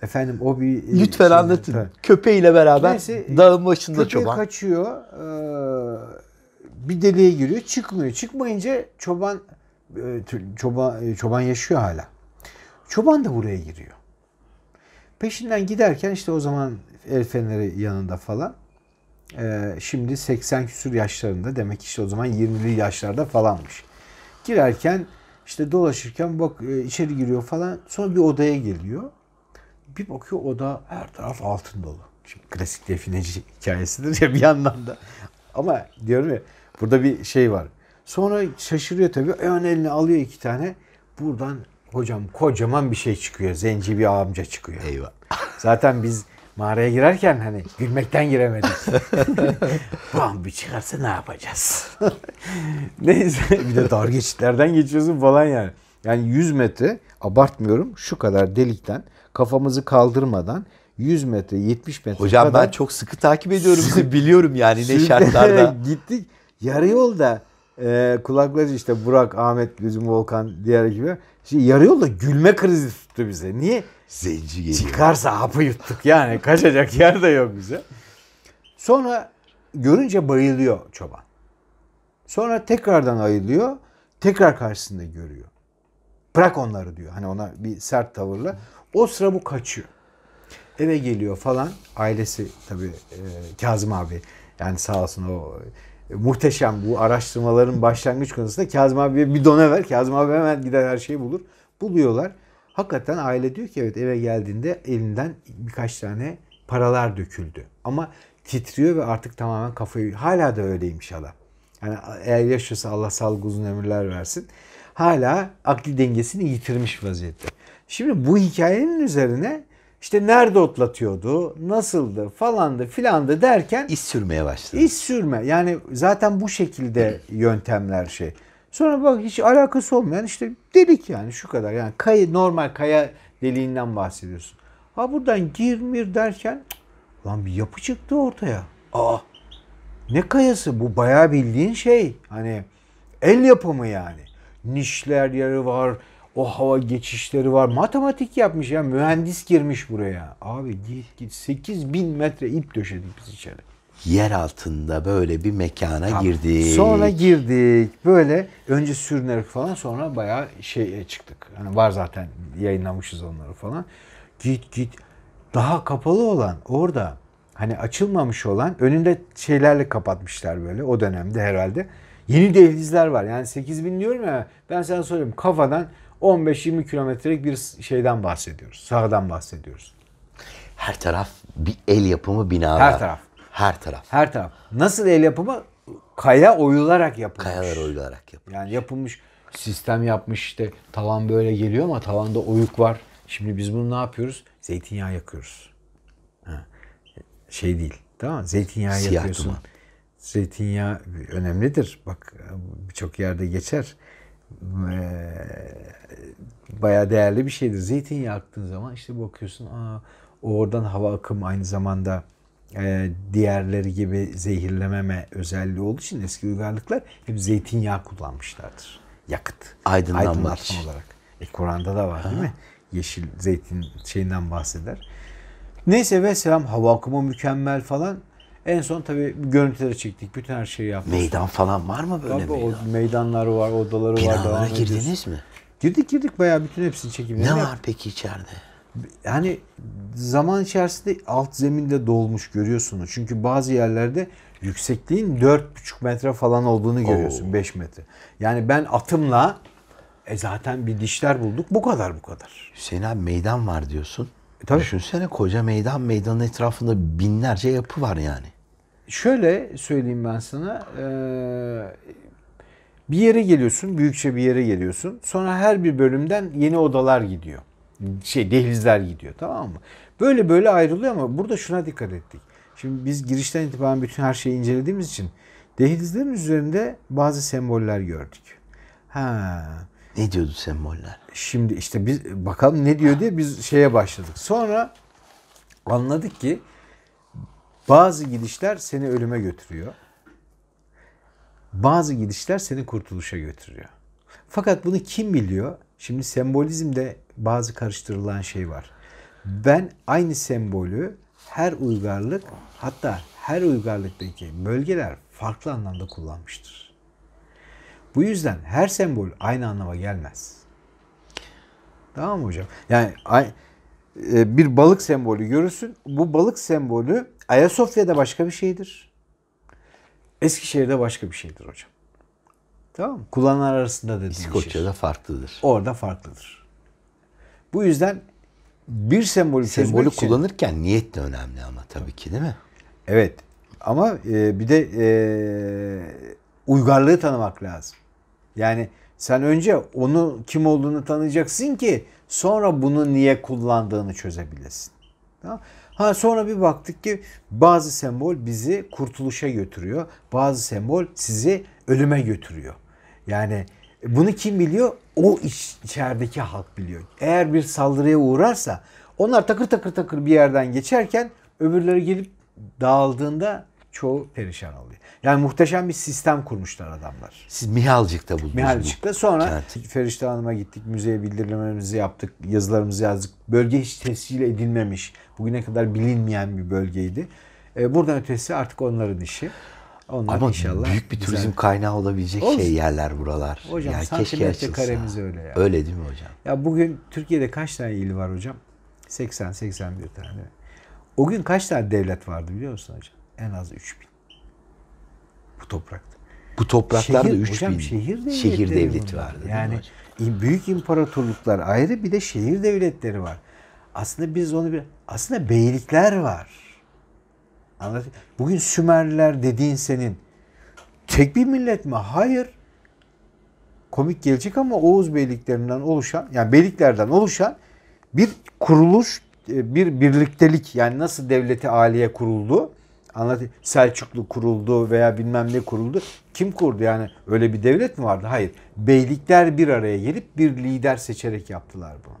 Efendim o bir... E, Lütfen şey, anlatın. Tabii. Köpeğiyle beraber Neyse, e, dağın başında çoban. kaçıyor. E, bir deliğe giriyor. Çıkmıyor. Çıkmayınca çoban çoban çoban yaşıyor hala. Çoban da buraya giriyor. Peşinden giderken işte o zaman el feneri yanında falan. şimdi 80 küsur yaşlarında demek işte o zaman 20'li yaşlarda falanmış. Girerken işte dolaşırken bak içeri giriyor falan. Sonra bir odaya geliyor. Bir bakıyor oda her taraf altın dolu. Şimdi klasik defineci hikayesidir ya bir yandan da. Ama diyorum ya burada bir şey var. Sonra şaşırıyor tabii. E, ön elini alıyor iki tane. Buradan hocam kocaman bir şey çıkıyor. Zenci bir amca çıkıyor. Eyvah. Zaten biz mağaraya girerken hani gülmekten giremedik. Bam bir çıkarsa ne yapacağız? Neyse bir de dar geçitlerden geçiyorsun falan yani. Yani 100 metre abartmıyorum şu kadar delikten kafamızı kaldırmadan 100 metre 70 metre Hocam kadar ben çok sıkı takip ediyorum sizi biliyorum yani ne şartlarda. gittik yarı yolda e, kulakları işte Burak, Ahmet, bizim Volkan diğer gibi. Şimdi yarı yolda gülme krizi tuttu bize. Niye? Zenci geliyor. Çıkarsa hapı yuttuk yani kaçacak yer de yok bize. Sonra görünce bayılıyor çoban. Sonra tekrardan ayılıyor. Tekrar karşısında görüyor. Bırak onları diyor. Hani ona bir sert tavırla. O sıra bu kaçıyor. Eve geliyor falan. Ailesi tabii e, Kazım abi yani sağ olsun o e, muhteşem bu araştırmaların başlangıç konusunda Kazım abiye bir dona ver. Kazım abi hemen gider her şeyi bulur. Buluyorlar. Hakikaten aile diyor ki evet eve geldiğinde elinden birkaç tane paralar döküldü. Ama titriyor ve artık tamamen kafayı hala da öyleymiş adam. Yani eğer yaşıyorsa Allah sağlık uzun ömürler versin. Hala akli dengesini yitirmiş vaziyette. Şimdi bu hikayenin üzerine işte nerede otlatıyordu, nasıldı falandı filandı derken iş sürmeye başladı. İş sürme. Yani zaten bu şekilde yöntemler şey. Sonra bak hiç alakası olmayan işte delik yani şu kadar. Yani kayı normal kaya deliğinden bahsediyorsun. Ha buradan gir derken lan bir yapı çıktı ortaya. Aa ne kayası bu bayağı bildiğin şey. Hani el yapımı yani. Nişler yeri var o hava geçişleri var. Matematik yapmış ya. Mühendis girmiş buraya. Abi git git. 8 bin metre ip döşedik biz içeri. Yer altında böyle bir mekana tamam. girdik. Sonra girdik. Böyle önce sürünerek falan sonra bayağı şeye çıktık. Hani var zaten yayınlamışız onları falan. Git git. Daha kapalı olan orada hani açılmamış olan önünde şeylerle kapatmışlar böyle o dönemde herhalde. Yeni dehlizler var. Yani 8 bin diyorum ya ben sana soruyorum kafadan 15-20 kilometrelik bir şeyden bahsediyoruz. Sahadan bahsediyoruz. Her taraf bir el yapımı binalar. Her taraf. Her taraf. Her taraf. Nasıl el yapımı? Kaya oyularak yapılmış. Kayalar oyularak yapılmış. Yani yapılmış sistem yapmış işte tavan böyle geliyor ama tavanda oyuk var. Şimdi biz bunu ne yapıyoruz? Zeytinyağı yakıyoruz. Ha. Şey değil. Tamam mı? Zeytinyağı Siyah yakıyorsun. Duman. Zeytinyağı önemlidir. Bak birçok yerde geçer bayağı değerli bir şeydir. zeytin yaktığın zaman işte bakıyorsun aa, oradan hava akımı aynı zamanda e, diğerleri gibi zehirlememe özelliği olduğu için eski uygarlıklar hep zeytinyağı kullanmışlardır. Yakıt. Aydınlatma olarak. E, Kur'an'da da var ha. değil mi? Yeşil zeytin şeyinden bahseder. Neyse ve selam hava akımı mükemmel falan. En son tabii görüntüleri çektik. Bütün her şeyi yaptık. Meydan falan var mı böyle tabii meydan? O meydanları var, odaları Binalara var. Binalara girdiniz mi? Girdik girdik bayağı bütün hepsini çekimleri. Ne var peki içeride? Yani zaman içerisinde alt zeminde dolmuş görüyorsunuz. Çünkü bazı yerlerde yüksekliğin 4,5 metre falan olduğunu görüyorsun. Oo. 5 metre. Yani ben atımla e zaten bir dişler bulduk. Bu kadar bu kadar. Hüseyin abi meydan var diyorsun. E, tabii. Düşünsene koca meydan. Meydanın etrafında binlerce yapı var yani. Şöyle söyleyeyim ben sana. E, bir yere geliyorsun, büyükçe bir yere geliyorsun. Sonra her bir bölümden yeni odalar gidiyor. Şey dehlizler gidiyor tamam mı? Böyle böyle ayrılıyor ama burada şuna dikkat ettik. Şimdi biz girişten itibaren bütün her şeyi incelediğimiz için dehlizlerin üzerinde bazı semboller gördük. Ha. Ne diyordu semboller? Şimdi işte biz bakalım ne diyor diye biz şeye başladık. Sonra anladık ki bazı gidişler seni ölüme götürüyor. Bazı gidişler seni kurtuluşa götürüyor. Fakat bunu kim biliyor? Şimdi sembolizmde bazı karıştırılan şey var. Ben aynı sembolü her uygarlık hatta her uygarlıktaki bölgeler farklı anlamda kullanmıştır. Bu yüzden her sembol aynı anlama gelmez. Tamam mı hocam? Yani e, bir balık sembolü görürsün. Bu balık sembolü Ayasofya'da başka bir şeydir. Eskişehir'de başka bir şeydir hocam. Tamam mı? Kullananlar arasında şey. İskoçya'da farklıdır. Orada farklıdır. Bu yüzden bir sembolü sembolü için, kullanırken niyet de önemli ama tabii ki değil mi? Evet. Ama e, bir de e, uygarlığı tanımak lazım. Yani sen önce onu kim olduğunu tanıyacaksın ki sonra bunu niye kullandığını çözebilesin. Tamam? Ha sonra bir baktık ki bazı sembol bizi kurtuluşa götürüyor. Bazı sembol sizi ölüme götürüyor. Yani bunu kim biliyor? O iç, içerideki halk biliyor. Eğer bir saldırıya uğrarsa onlar takır takır takır bir yerden geçerken öbürleri gelip dağıldığında çoğu perişan oluyor. Yani muhteşem bir sistem kurmuşlar adamlar. Siz Mihalcık'ta buldunuz Mihalcık'ta bu sonra kenti. Ferişte Hanım'a gittik, müzeye bildirilmemizi yaptık, yazılarımızı yazdık. Bölge hiç tescil edilmemiş, bugüne kadar bilinmeyen bir bölgeydi. Ee, buradan ötesi artık onların işi. Onlar Ama inşallah büyük bir turizm kaynağı olabilecek şey Olsun. şey yerler buralar. Hocam yani santimetre karemiz öyle ya. Öyle değil mi hocam? Ya bugün Türkiye'de kaç tane il var hocam? 80-81 tane. O gün kaç tane devlet vardı biliyor musun hocam? en az 3000. Bu toprakta. Bu topraklarda şehir, 3000. Hocam şehir şehir devleti bunlar. vardı. Yani büyük imparatorluklar ayrı bir de şehir devletleri var. Aslında biz onu bir aslında beylikler var. Anlatayım. Bugün Sümerliler dediğin senin tek bir millet mi? Hayır. Komik gelecek ama Oğuz beyliklerinden oluşan yani beyliklerden oluşan bir kuruluş, bir birliktelik yani nasıl devleti aliye kuruldu? anlat Selçuklu kuruldu veya bilmem ne kuruldu. Kim kurdu yani öyle bir devlet mi vardı? Hayır. Beylikler bir araya gelip bir lider seçerek yaptılar bunu.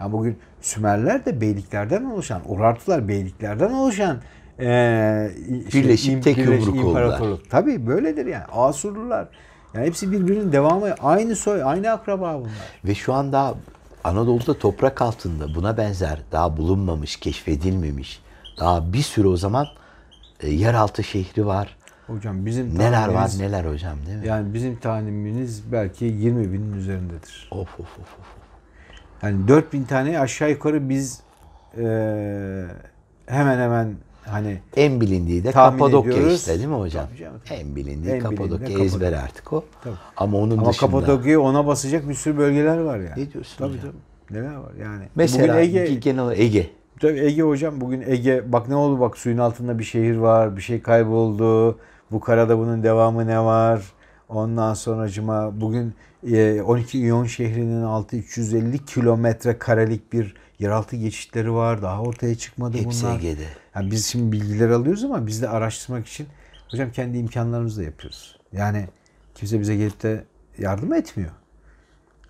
Yani bugün Sümerler de beyliklerden oluşan, Urartular beyliklerden oluşan e, işte, birleşik im, tek birleşik yumruk imparatorluk. Oldular. Tabii böyledir yani. Asurlular. Yani hepsi birbirinin devamı. Aynı soy, aynı akraba bunlar. Ve şu anda Anadolu'da toprak altında buna benzer daha bulunmamış, keşfedilmemiş daha bir sürü o zaman e, yeraltı şehri var. Hocam bizim neler var neler hocam değil mi? Yani bizim tanımimiz belki 20 binin üzerindedir. Of of of of. Yani 4 bin tane aşağı yukarı biz e, hemen hemen hani en bilindiği de Kapadokya ediyoruz. işte değil mi hocam? Tabii En bilindiği en Kapadokya, Kapadokya ezber artık o. Tabii. Ama onun Ama dışında Kapadokya'yı ona basacak bir sürü bölgeler var yani. Ne diyorsun tabii, hocam? Neler var yani? Mesela Bugün Ege, genel Ege. Tabii Ege hocam bugün Ege bak ne oldu bak suyun altında bir şehir var bir şey kayboldu. Bu karada bunun devamı ne var? Ondan sonra sonracıma bugün 12 e, İyon şehrinin altı 350 kilometre karelik bir yeraltı geçitleri var. Daha ortaya çıkmadı Hepsi bunlar. Ege'de. Yani biz şimdi bilgiler alıyoruz ama biz de araştırmak için hocam kendi imkanlarımızla yapıyoruz. Yani kimse bize gelip de yardım etmiyor.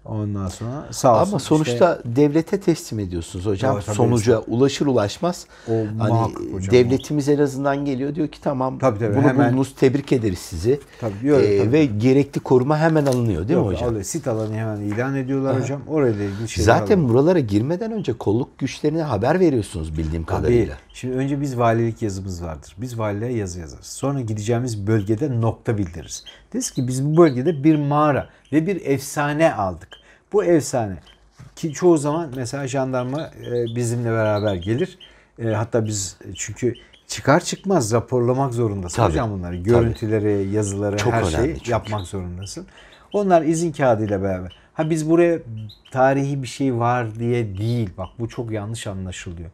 Ondan sonra sağ olsun. Ama sonuçta işte, devlete teslim ediyorsunuz hocam. Tabii, Sonuca tabii. ulaşır ulaşmaz o, hani hocam, devletimiz o. en azından geliyor diyor ki tamam tabii, tabii, bunu hemen, buldunuz tebrik ederiz sizi. Tabii, yok, ee, tabii. ve gerekli koruma hemen alınıyor değil yok, mi hocam? Alıyor. Sit alanı hemen ilan ediyorlar Aha. hocam. Oraya da ilgili şeyler Zaten alıyor. buralara girmeden önce kolluk güçlerine haber veriyorsunuz bildiğim tabii. kadarıyla. Şimdi önce biz valilik yazımız vardır. Biz valiliğe yazı yazarız. Sonra gideceğimiz bölgede nokta bildiririz. Deriz ki biz bu bölgede bir mağara ve bir efsane aldık. Bu efsane ki çoğu zaman mesela jandarma e, bizimle beraber gelir. E, hatta biz çünkü çıkar çıkmaz raporlamak zorundasın tabii, hocam bunları. Görüntüleri, tabii. yazıları, Çok her şeyi çünkü. yapmak zorundasın. Onlar izin kağıdıyla beraber. Ha biz buraya tarihi bir şey var diye değil. Bak bu çok yanlış anlaşılıyor.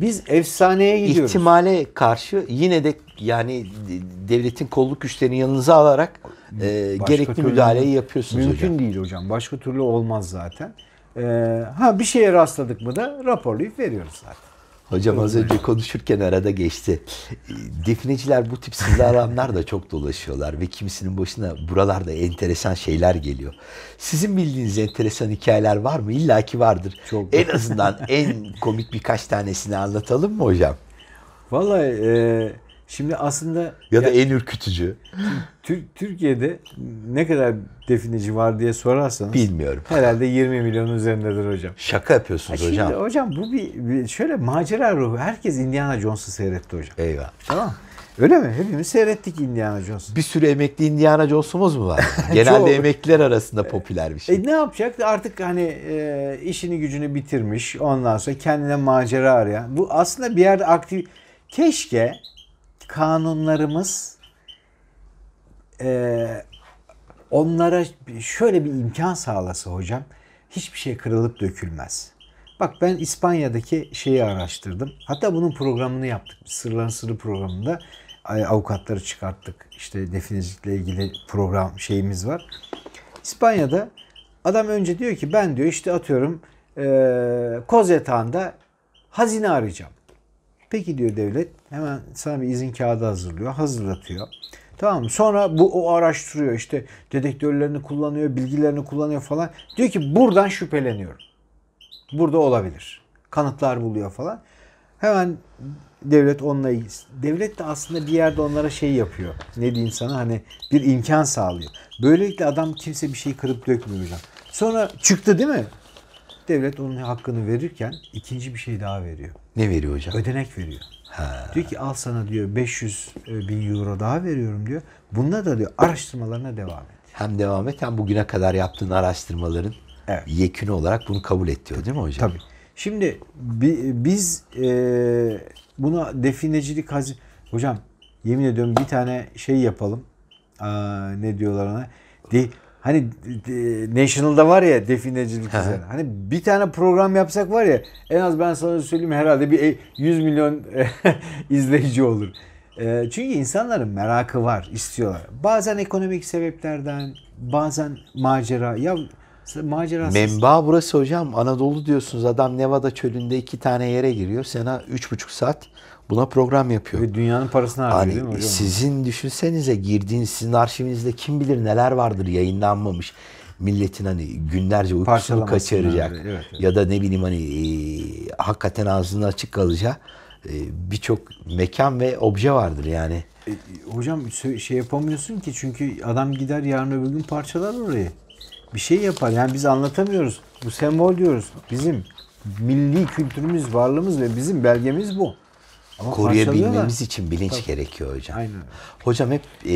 Biz efsaneye gidiyoruz. İhtimale karşı yine de yani devletin kolluk güçlerini yanınıza alarak e, gerekli müdahaleyi yapıyorsunuz mümkün hocam. değil hocam. Başka türlü olmaz zaten. E, ha bir şeye rastladık mı da raporlayıp veriyoruz zaten. Hocam az önce konuşurken arada geçti. Defineciler bu tip sızlaramlar da çok dolaşıyorlar ve kimisinin başına buralarda enteresan şeyler geliyor. Sizin bildiğiniz enteresan hikayeler var mı? İlla ki vardır. Çok. En azından en komik birkaç tanesini anlatalım mı hocam? Vallahi e, Şimdi aslında... Ya, ya da en ürkütücü. Türkiye'de ne kadar defineci var diye sorarsanız... Bilmiyorum. Herhalde 20 milyonun üzerindedir hocam. Şaka yapıyorsunuz ha, şimdi hocam. Hocam bu bir, bir şöyle macera ruhu. Herkes Indiana Jones'u seyretti hocam. Eyvah. Tamam Öyle mi? Hepimiz seyrettik Indiana Jones'u. Bir sürü emekli Indiana Jones'umuz mu var? Genelde emekliler arasında popüler bir şey. E, ne yapacak? Artık hani e, işini gücünü bitirmiş. Ondan sonra kendine macera arayan. Bu aslında bir yerde aktif... Keşke kanunlarımız e, onlara şöyle bir imkan sağlasa hocam hiçbir şey kırılıp dökülmez. Bak ben İspanya'daki şeyi araştırdım. Hatta bunun programını yaptık. Sırların Sırrı programında avukatları çıkarttık. İşte definecilikle ilgili program şeyimiz var. İspanya'da adam önce diyor ki ben diyor işte atıyorum e, Kozetan'da hazine arayacağım. Peki diyor devlet hemen sana bir izin kağıdı hazırlıyor. Hazırlatıyor. Tamam Sonra bu o araştırıyor işte dedektörlerini kullanıyor, bilgilerini kullanıyor falan. Diyor ki buradan şüpheleniyorum. Burada olabilir. Kanıtlar buluyor falan. Hemen devlet onunla devlet de aslında bir yerde onlara şey yapıyor. Ne diyeyim sana hani bir imkan sağlıyor. Böylelikle adam kimse bir şey kırıp dökmüyor Sonra çıktı değil mi? devlet onun hakkını verirken ikinci bir şey daha veriyor. Ne veriyor hocam? Ödenek veriyor. Ha. Diyor ki al sana diyor 500 e, bin euro daha veriyorum diyor. Bunda da diyor araştırmalarına devam et. Hem devam et hem bugüne kadar yaptığın araştırmaların evet. yekünü olarak bunu kabul et diyor değil mi hocam? Tabii. Şimdi biz e, buna definecilik hazin... Hocam yemin ediyorum bir tane şey yapalım. Aa, ne diyorlar ona? De, Hani e, National'da var ya definecilik üzerine. Hani bir tane program yapsak var ya en az ben sana söyleyeyim herhalde bir 100 e, milyon izleyici olur. E, çünkü insanların merakı var, istiyorlar. Bazen ekonomik sebeplerden, bazen macera. Ya macera. Memba burası hocam. Anadolu diyorsunuz. Adam Nevada çölünde iki tane yere giriyor. Sena üç buçuk saat buna program yapıyor. Ve dünyanın parasını harcıyor hani, değil mi hocam? Sizin düşünsenize girdiğiniz sizin arşivinizde kim bilir neler vardır yayınlanmamış. Milletin hani günlerce uykusunu kaçıracak. evet, evet. Ya da ne bileyim hani e, hakikaten ağzının açık kalacağı e, birçok mekan ve obje vardır yani. E, hocam şey yapamıyorsun ki çünkü adam gider yarın öbür gün parçalar orayı. Bir şey yapar. Yani biz anlatamıyoruz. Bu sembol diyoruz. Bizim milli kültürümüz, varlığımız ve bizim belgemiz bu. Ama koruyabilmemiz için bilinç Tabii. gerekiyor hocam. Aynen. Hocam hep e,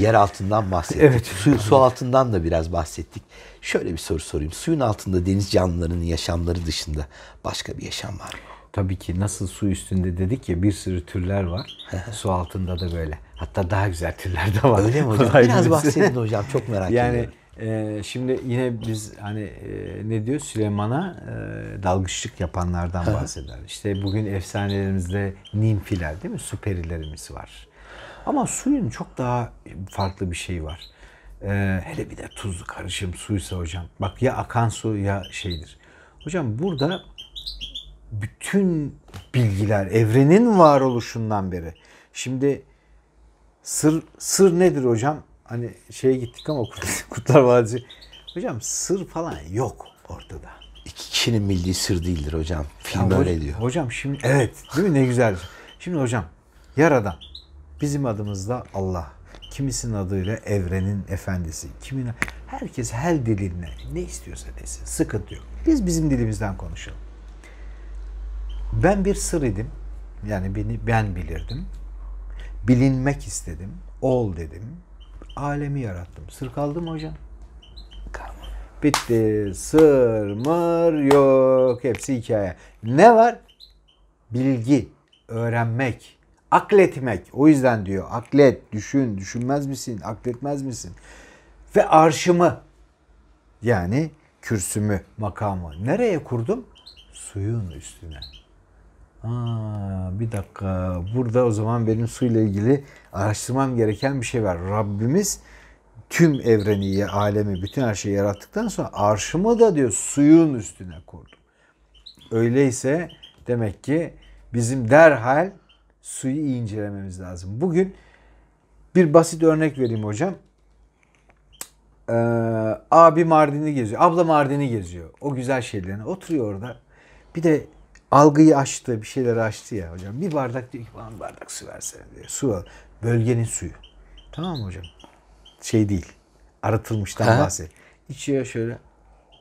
yer altından bahsettik. evet. Su, su altından da biraz bahsettik. Şöyle bir soru sorayım. Suyun altında deniz canlılarının yaşamları dışında başka bir yaşam var mı? Tabii ki nasıl su üstünde dedik ya bir sürü türler var. su altında da böyle. Hatta daha güzel türler de var. Öyle mi hocam? biraz bahsedin hocam çok merak yani, ediyorum. Ee, şimdi yine biz hani e, ne diyor Süleyman'a e, dalgıçlık yapanlardan bahseder. İşte bugün efsanelerimizde nimfiler değil mi? Süperilerimiz var. Ama suyun çok daha farklı bir şeyi var. Ee, hele bir de tuzlu karışım suysa hocam. Bak ya akan su ya şeydir. Hocam burada bütün bilgiler evrenin varoluşundan beri. Şimdi sır sır nedir hocam? hani şeye gittik ama Kurtlar Vadisi. Hocam sır falan yok ortada. İkinin milli sır değildir hocam. Film ya öyle hocam, diyor. Hocam şimdi evet değil mi ne güzel. Şimdi hocam Yaradan bizim adımızda Allah. Kimisinin adıyla evrenin efendisi. Kimin herkes her diline ne istiyorsa desin. Sıkıntı yok. Biz bizim dilimizden konuşalım. Ben bir sır idim. Yani beni ben bilirdim. Bilinmek istedim. Ol dedim alemi yarattım. Sır kaldı mı hocam? Bitti. Sır mır yok. Hepsi hikaye. Ne var? Bilgi, öğrenmek, akletmek. O yüzden diyor aklet, düşün, düşünmez misin, akletmez misin? Ve arşımı yani kürsümü, makamı nereye kurdum? Suyun üstüne. Ha, bir dakika. Burada o zaman benim suyla ilgili araştırmam gereken bir şey var. Rabbimiz tüm evreni, alemi, bütün her şeyi yarattıktan sonra arşımı da diyor suyun üstüne kurdum. Öyleyse demek ki bizim derhal suyu iyi incelememiz lazım. Bugün bir basit örnek vereyim hocam. Ee, abi Mardin'i geziyor. Abla Mardin'i geziyor. O güzel şeylerine oturuyor orada. Bir de algıyı açtı, bir şeyler açtı ya hocam. Bir bardak diyor ki bana bardak su versene diyor. Su al. Bölgenin suyu. Tamam mı hocam? Şey değil. Arıtılmıştan bahsediyor. İçiyor şöyle.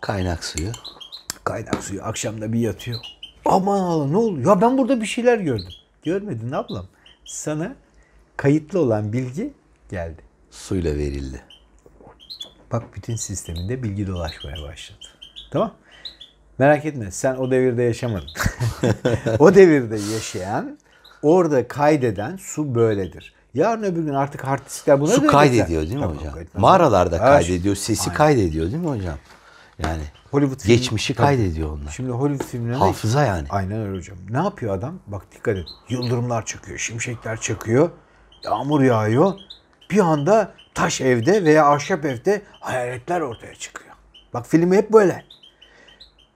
Kaynak suyu. Kaynak suyu. Akşamda bir yatıyor. Aman Allah ne oluyor? Ya ben burada bir şeyler gördüm. Görmedin ablam. Sana kayıtlı olan bilgi geldi. Suyla verildi. Bak bütün sisteminde bilgi dolaşmaya başladı. Tamam Merak etme sen o devirde yaşamadın. o devirde yaşayan, orada kaydeden su böyledir. Yarın öbür gün artık artistler diskler buna Su kaydediyor değil mi Tabii hocam? Kaydetmez. Mağaralarda kaydediyor, sesi Aynen. kaydediyor değil mi hocam? Yani Hollywood film, geçmişi tabii. kaydediyor onlar. Şimdi Hollywood filmlerinde hafıza yani. Aynen öyle hocam. Ne yapıyor adam? Bak dikkat et. Yıldırımlar çıkıyor, şimşekler çakıyor, yağmur yağıyor. Bir anda taş evde veya ahşap evde hayaletler ortaya çıkıyor. Bak filmi hep böyle.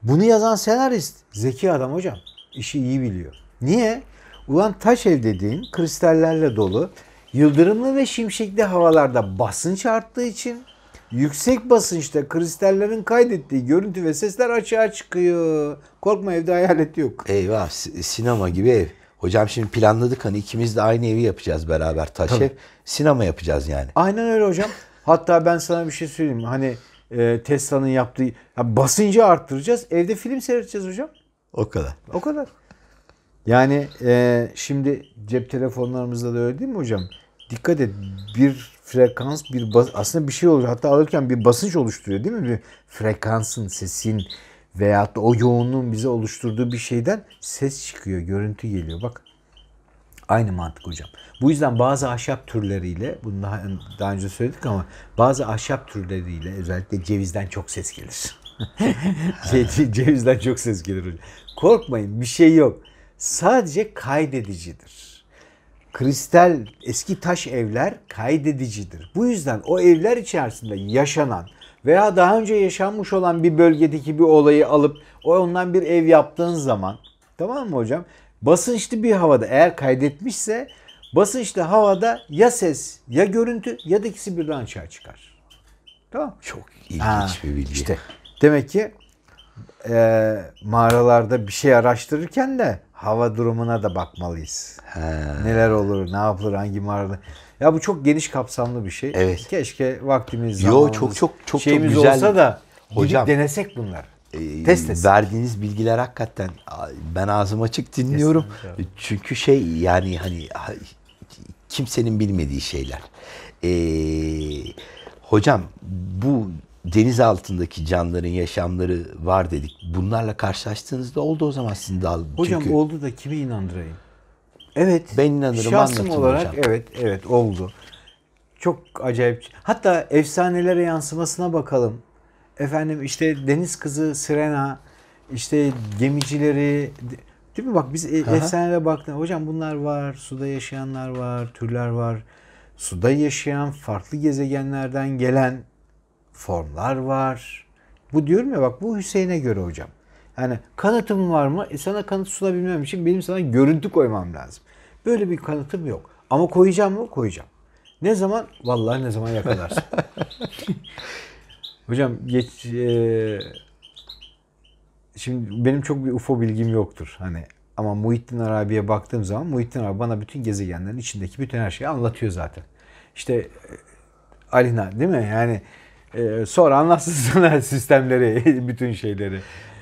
Bunu yazan senarist zeki adam hocam. İşi iyi biliyor. Niye? Ulan taş ev dediğin kristallerle dolu, yıldırımlı ve şimşekli havalarda basınç arttığı için yüksek basınçta kristallerin kaydettiği görüntü ve sesler açığa çıkıyor. Korkma evde hayalet yok. Eyvah sinema gibi ev. Hocam şimdi planladık hani ikimiz de aynı evi yapacağız beraber taş ev. Sinema yapacağız yani. Aynen öyle hocam. Hatta ben sana bir şey söyleyeyim. Hani e, Tesla'nın yaptığı ya basıncı arttıracağız. Evde film seyredeceğiz hocam. O kadar. O kadar. Yani e, şimdi cep telefonlarımızda da öyle değil mi hocam? Dikkat et bir frekans bir bas aslında bir şey oluyor. Hatta alırken bir basınç oluşturuyor değil mi? Bir frekansın, sesin veyahut da o yoğunluğun bize oluşturduğu bir şeyden ses çıkıyor, görüntü geliyor. Bak Aynı mantık hocam. Bu yüzden bazı ahşap türleriyle, bunu daha, daha önce söyledik ama bazı ahşap türleriyle özellikle cevizden çok ses gelir. şey, cevizden çok ses gelir hocam. Korkmayın bir şey yok. Sadece kaydedicidir. Kristal eski taş evler kaydedicidir. Bu yüzden o evler içerisinde yaşanan veya daha önce yaşanmış olan bir bölgedeki bir olayı alıp o ondan bir ev yaptığın zaman Tamam mı hocam? Basınçlı bir havada eğer kaydetmişse basınçlı havada ya ses ya görüntü ya da ikisi birden açığa çıkar. Tamam Çok ilginç ha, bir bilgi. İşte demek ki e, mağaralarda bir şey araştırırken de hava durumuna da bakmalıyız. He. Neler olur, ne yapılır, hangi mağarada. Ya bu çok geniş kapsamlı bir şey. Evet. Keşke vaktimiz, zamanımız, Yo, çok, çok, çok, çok güzel. olsa da Hocam, denesek bunlar e, test verdiğiniz bilgiler hakikaten ben ağzım açık dinliyorum. Kesinlikle. Çünkü şey yani hani kimsenin bilmediği şeyler. Ee, hocam bu deniz altındaki canlıların yaşamları var dedik. Bunlarla karşılaştığınızda oldu o zaman sizin de Hocam çünkü... oldu da kime inandırayım? Evet. Ben inanırım Şahsım olarak hocam. evet evet oldu. Çok acayip. Hatta efsanelere yansımasına bakalım. Efendim işte deniz kızı Sirena, işte gemicileri değil mi? Bak biz e- Aha. efsanelere baktığında hocam bunlar var, suda yaşayanlar var, türler var. Suda yaşayan farklı gezegenlerden gelen formlar var. Bu diyorum ya bak bu Hüseyin'e göre hocam. Yani kanıtım var mı? E sana kanıt sunabilmem için benim sana görüntü koymam lazım. Böyle bir kanıtım yok. Ama koyacağım mı? Koyacağım. Ne zaman? Vallahi ne zaman yakalarsın. Hocam geç e, şimdi benim çok bir UFO bilgim yoktur. Hani ama Muhittin Arabi'ye baktığım zaman Muhittin Arabi bana bütün gezegenlerin içindeki bütün her şeyi anlatıyor zaten. İşte e, Alina değil mi? Yani e, sonra anlatsın sana sistemleri, bütün şeyleri.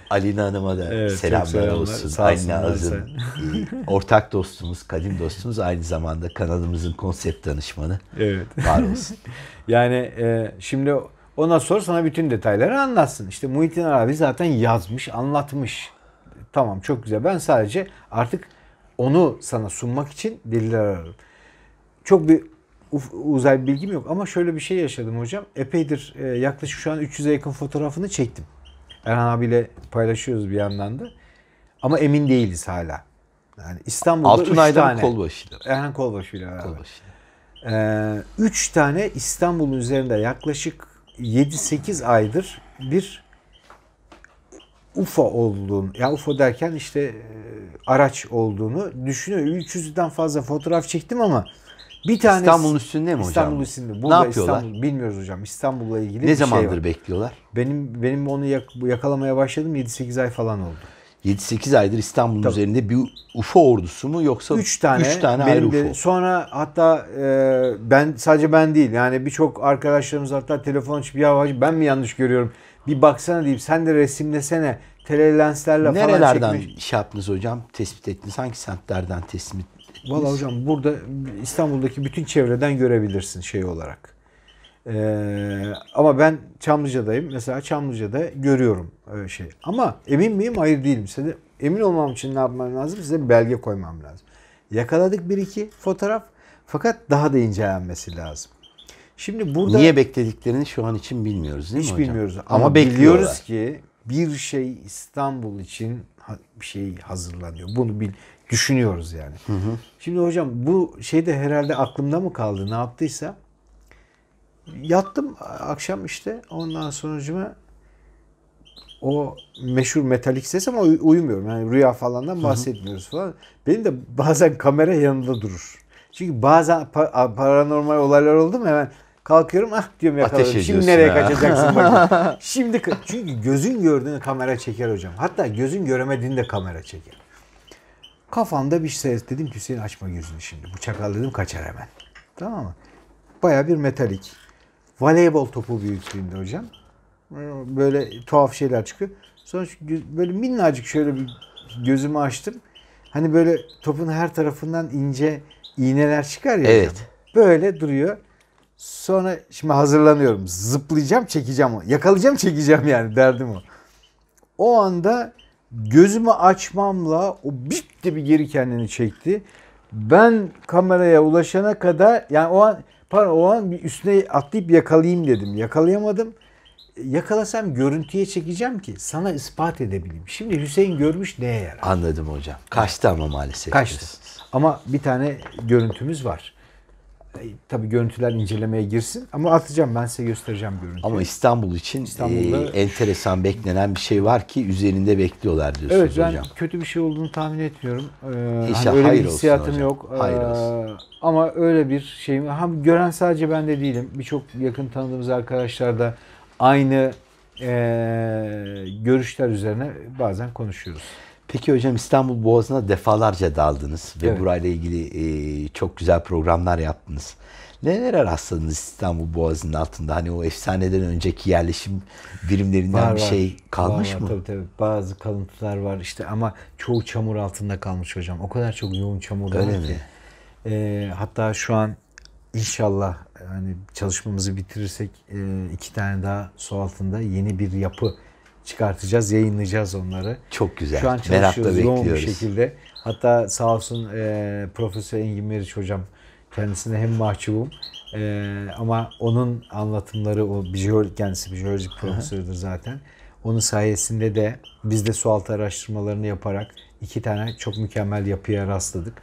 Alina Hanım'a da evet, selamlar, selamlar olsun. Alina Azim, e, ortak dostumuz, kadim dostumuz aynı zamanda kanalımızın konsept danışmanı. Evet. Var olsun. yani e, şimdi Ondan sonra sana bütün detayları anlatsın. İşte Muhittin Arabi zaten yazmış, anlatmış. Tamam çok güzel. Ben sadece artık onu sana sunmak için diller ararım. Çok bir uzay bilgim yok ama şöyle bir şey yaşadım hocam. Epeydir e, yaklaşık şu an 300'e yakın fotoğrafını çektim. Erhan abiyle paylaşıyoruz bir yandan da. Ama emin değiliz hala. Yani İstanbul'da Altunay'dan üç tane. Kolbaşı'yla. Erhan Kolbaşı'yla beraber. Kolbaşı'yla. Ee, üç tane İstanbul'un üzerinde yaklaşık 7-8 aydır bir UFO olduğunu, ya UFO derken işte e, araç olduğunu düşünüyor. 300'den fazla fotoğraf çektim ama bir tane İstanbul'un üstünde mi İstanbul hocam? İstanbul'un üstünde. ne yapıyorlar? İstanbul, bilmiyoruz hocam. İstanbul'la ilgili ne bir şey zamandır bekliyorlar? Benim benim onu yak, yakalamaya başladım 7-8 ay falan oldu. 7-8 aydır İstanbul'un Tabii. üzerinde bir UFO ordusu mu yoksa 3 tane, üç tane benim ayrı de, Sonra hatta e, ben sadece ben değil yani birçok arkadaşlarımız hatta telefon açıp ya hacı ben mi yanlış görüyorum bir baksana deyip sen de resimlesene telelenslerle falan çekmiş. Nerelerden şey yaptınız hocam tespit ettiniz hangi semtlerden tespit ettiniz? Valla hocam burada İstanbul'daki bütün çevreden görebilirsin şey olarak ee, ama ben Çamlıca'dayım. Mesela Çamlıca'da görüyorum şey. Ama emin miyim? Hayır değilim. Size de, emin olmam için ne yapmam lazım? Size belge koymam lazım. Yakaladık bir iki fotoğraf. Fakat daha da incelenmesi lazım. Şimdi burada niye beklediklerini şu an için bilmiyoruz değil hiç mi hocam? bilmiyoruz. Ama, Ama biliyoruz ki bir şey İstanbul için bir şey hazırlanıyor. Bunu bil, düşünüyoruz yani. Hı hı. Şimdi hocam bu şey de herhalde aklımda mı kaldı ne yaptıysa yattım akşam işte ondan sonucuma o meşhur metalik ses ama uyumuyorum. Yani rüya falan falandan bahsetmiyoruz falan. Benim de bazen kamera yanında durur. Çünkü bazen paranormal olaylar oldu mu hemen kalkıyorum ah diyorum yakaladım. Şimdi nereye ha. kaçacaksın bakayım. Şimdi çünkü gözün gördüğünü kamera çeker hocam. Hatta gözün göremediğini de kamera çeker. Kafamda bir ses dedim ki Hüseyin açma gözünü şimdi. Bu çakal dedim kaçar hemen. Tamam mı? Baya bir metalik voleybol topu büyüklüğünde hocam. Ee, böyle tuhaf şeyler çıkıyor. Sonra böyle minnacık şöyle bir gözümü açtım. Hani böyle topun her tarafından ince iğneler çıkar ya. Evet. Hocam. Böyle duruyor. Sonra şimdi hazırlanıyorum. Zıplayacağım, çekeceğim. Yakalayacağım, çekeceğim yani derdim o. O anda gözümü açmamla o bip de bir geri kendini çekti. Ben kameraya ulaşana kadar yani o an Pardon o an bir üstüne atlayıp yakalayayım dedim. Yakalayamadım. Yakalasam görüntüye çekeceğim ki sana ispat edebileyim. Şimdi Hüseyin görmüş neye yarar? Anladım hocam. Kaçtı ama maalesef. Kaçtı. Ama bir tane görüntümüz var. E, Tabi görüntüler incelemeye girsin ama atacağım ben size göstereceğim görüntüyü. Ama İstanbul için İstanbul'da... e, enteresan beklenen bir şey var ki üzerinde bekliyorlar diyorsunuz evet, hocam. Evet ben kötü bir şey olduğunu tahmin etmiyorum. Ee, İnşallah hani hayır bir hissiyatım hocam. yok. E, hayır olsun. ama öyle bir şeyim. Ha, gören sadece ben de değilim. Birçok yakın tanıdığımız arkadaşlar da aynı e, görüşler üzerine bazen konuşuyoruz. Peki hocam İstanbul Boğazı'na defalarca daldınız ve evet. burayla ilgili e, çok güzel programlar yaptınız. Neler rastladınız İstanbul Boğazı'nın altında? Hani o efsaneden önceki yerleşim birimlerinden var, bir şey var. kalmış var, mı? Tabii tabii. Bazı kalıntılar var işte ama çoğu çamur altında kalmış hocam. O kadar çok yoğun çamur Öyle var mi? ki. E, hatta şu an inşallah yani çalışmamızı bitirirsek e, iki tane daha su altında yeni bir yapı çıkartacağız, yayınlayacağız onları. Çok güzel. Şu an çalışıyoruz yoğun bir şekilde. Hatta sağ olsun e, Profesör Engin Meriç hocam kendisine hem mahcubum e, ama onun anlatımları o biyolojik, kendisi biyolojik profesördür zaten. Onun sayesinde de biz de sualtı araştırmalarını yaparak iki tane çok mükemmel yapıya rastladık.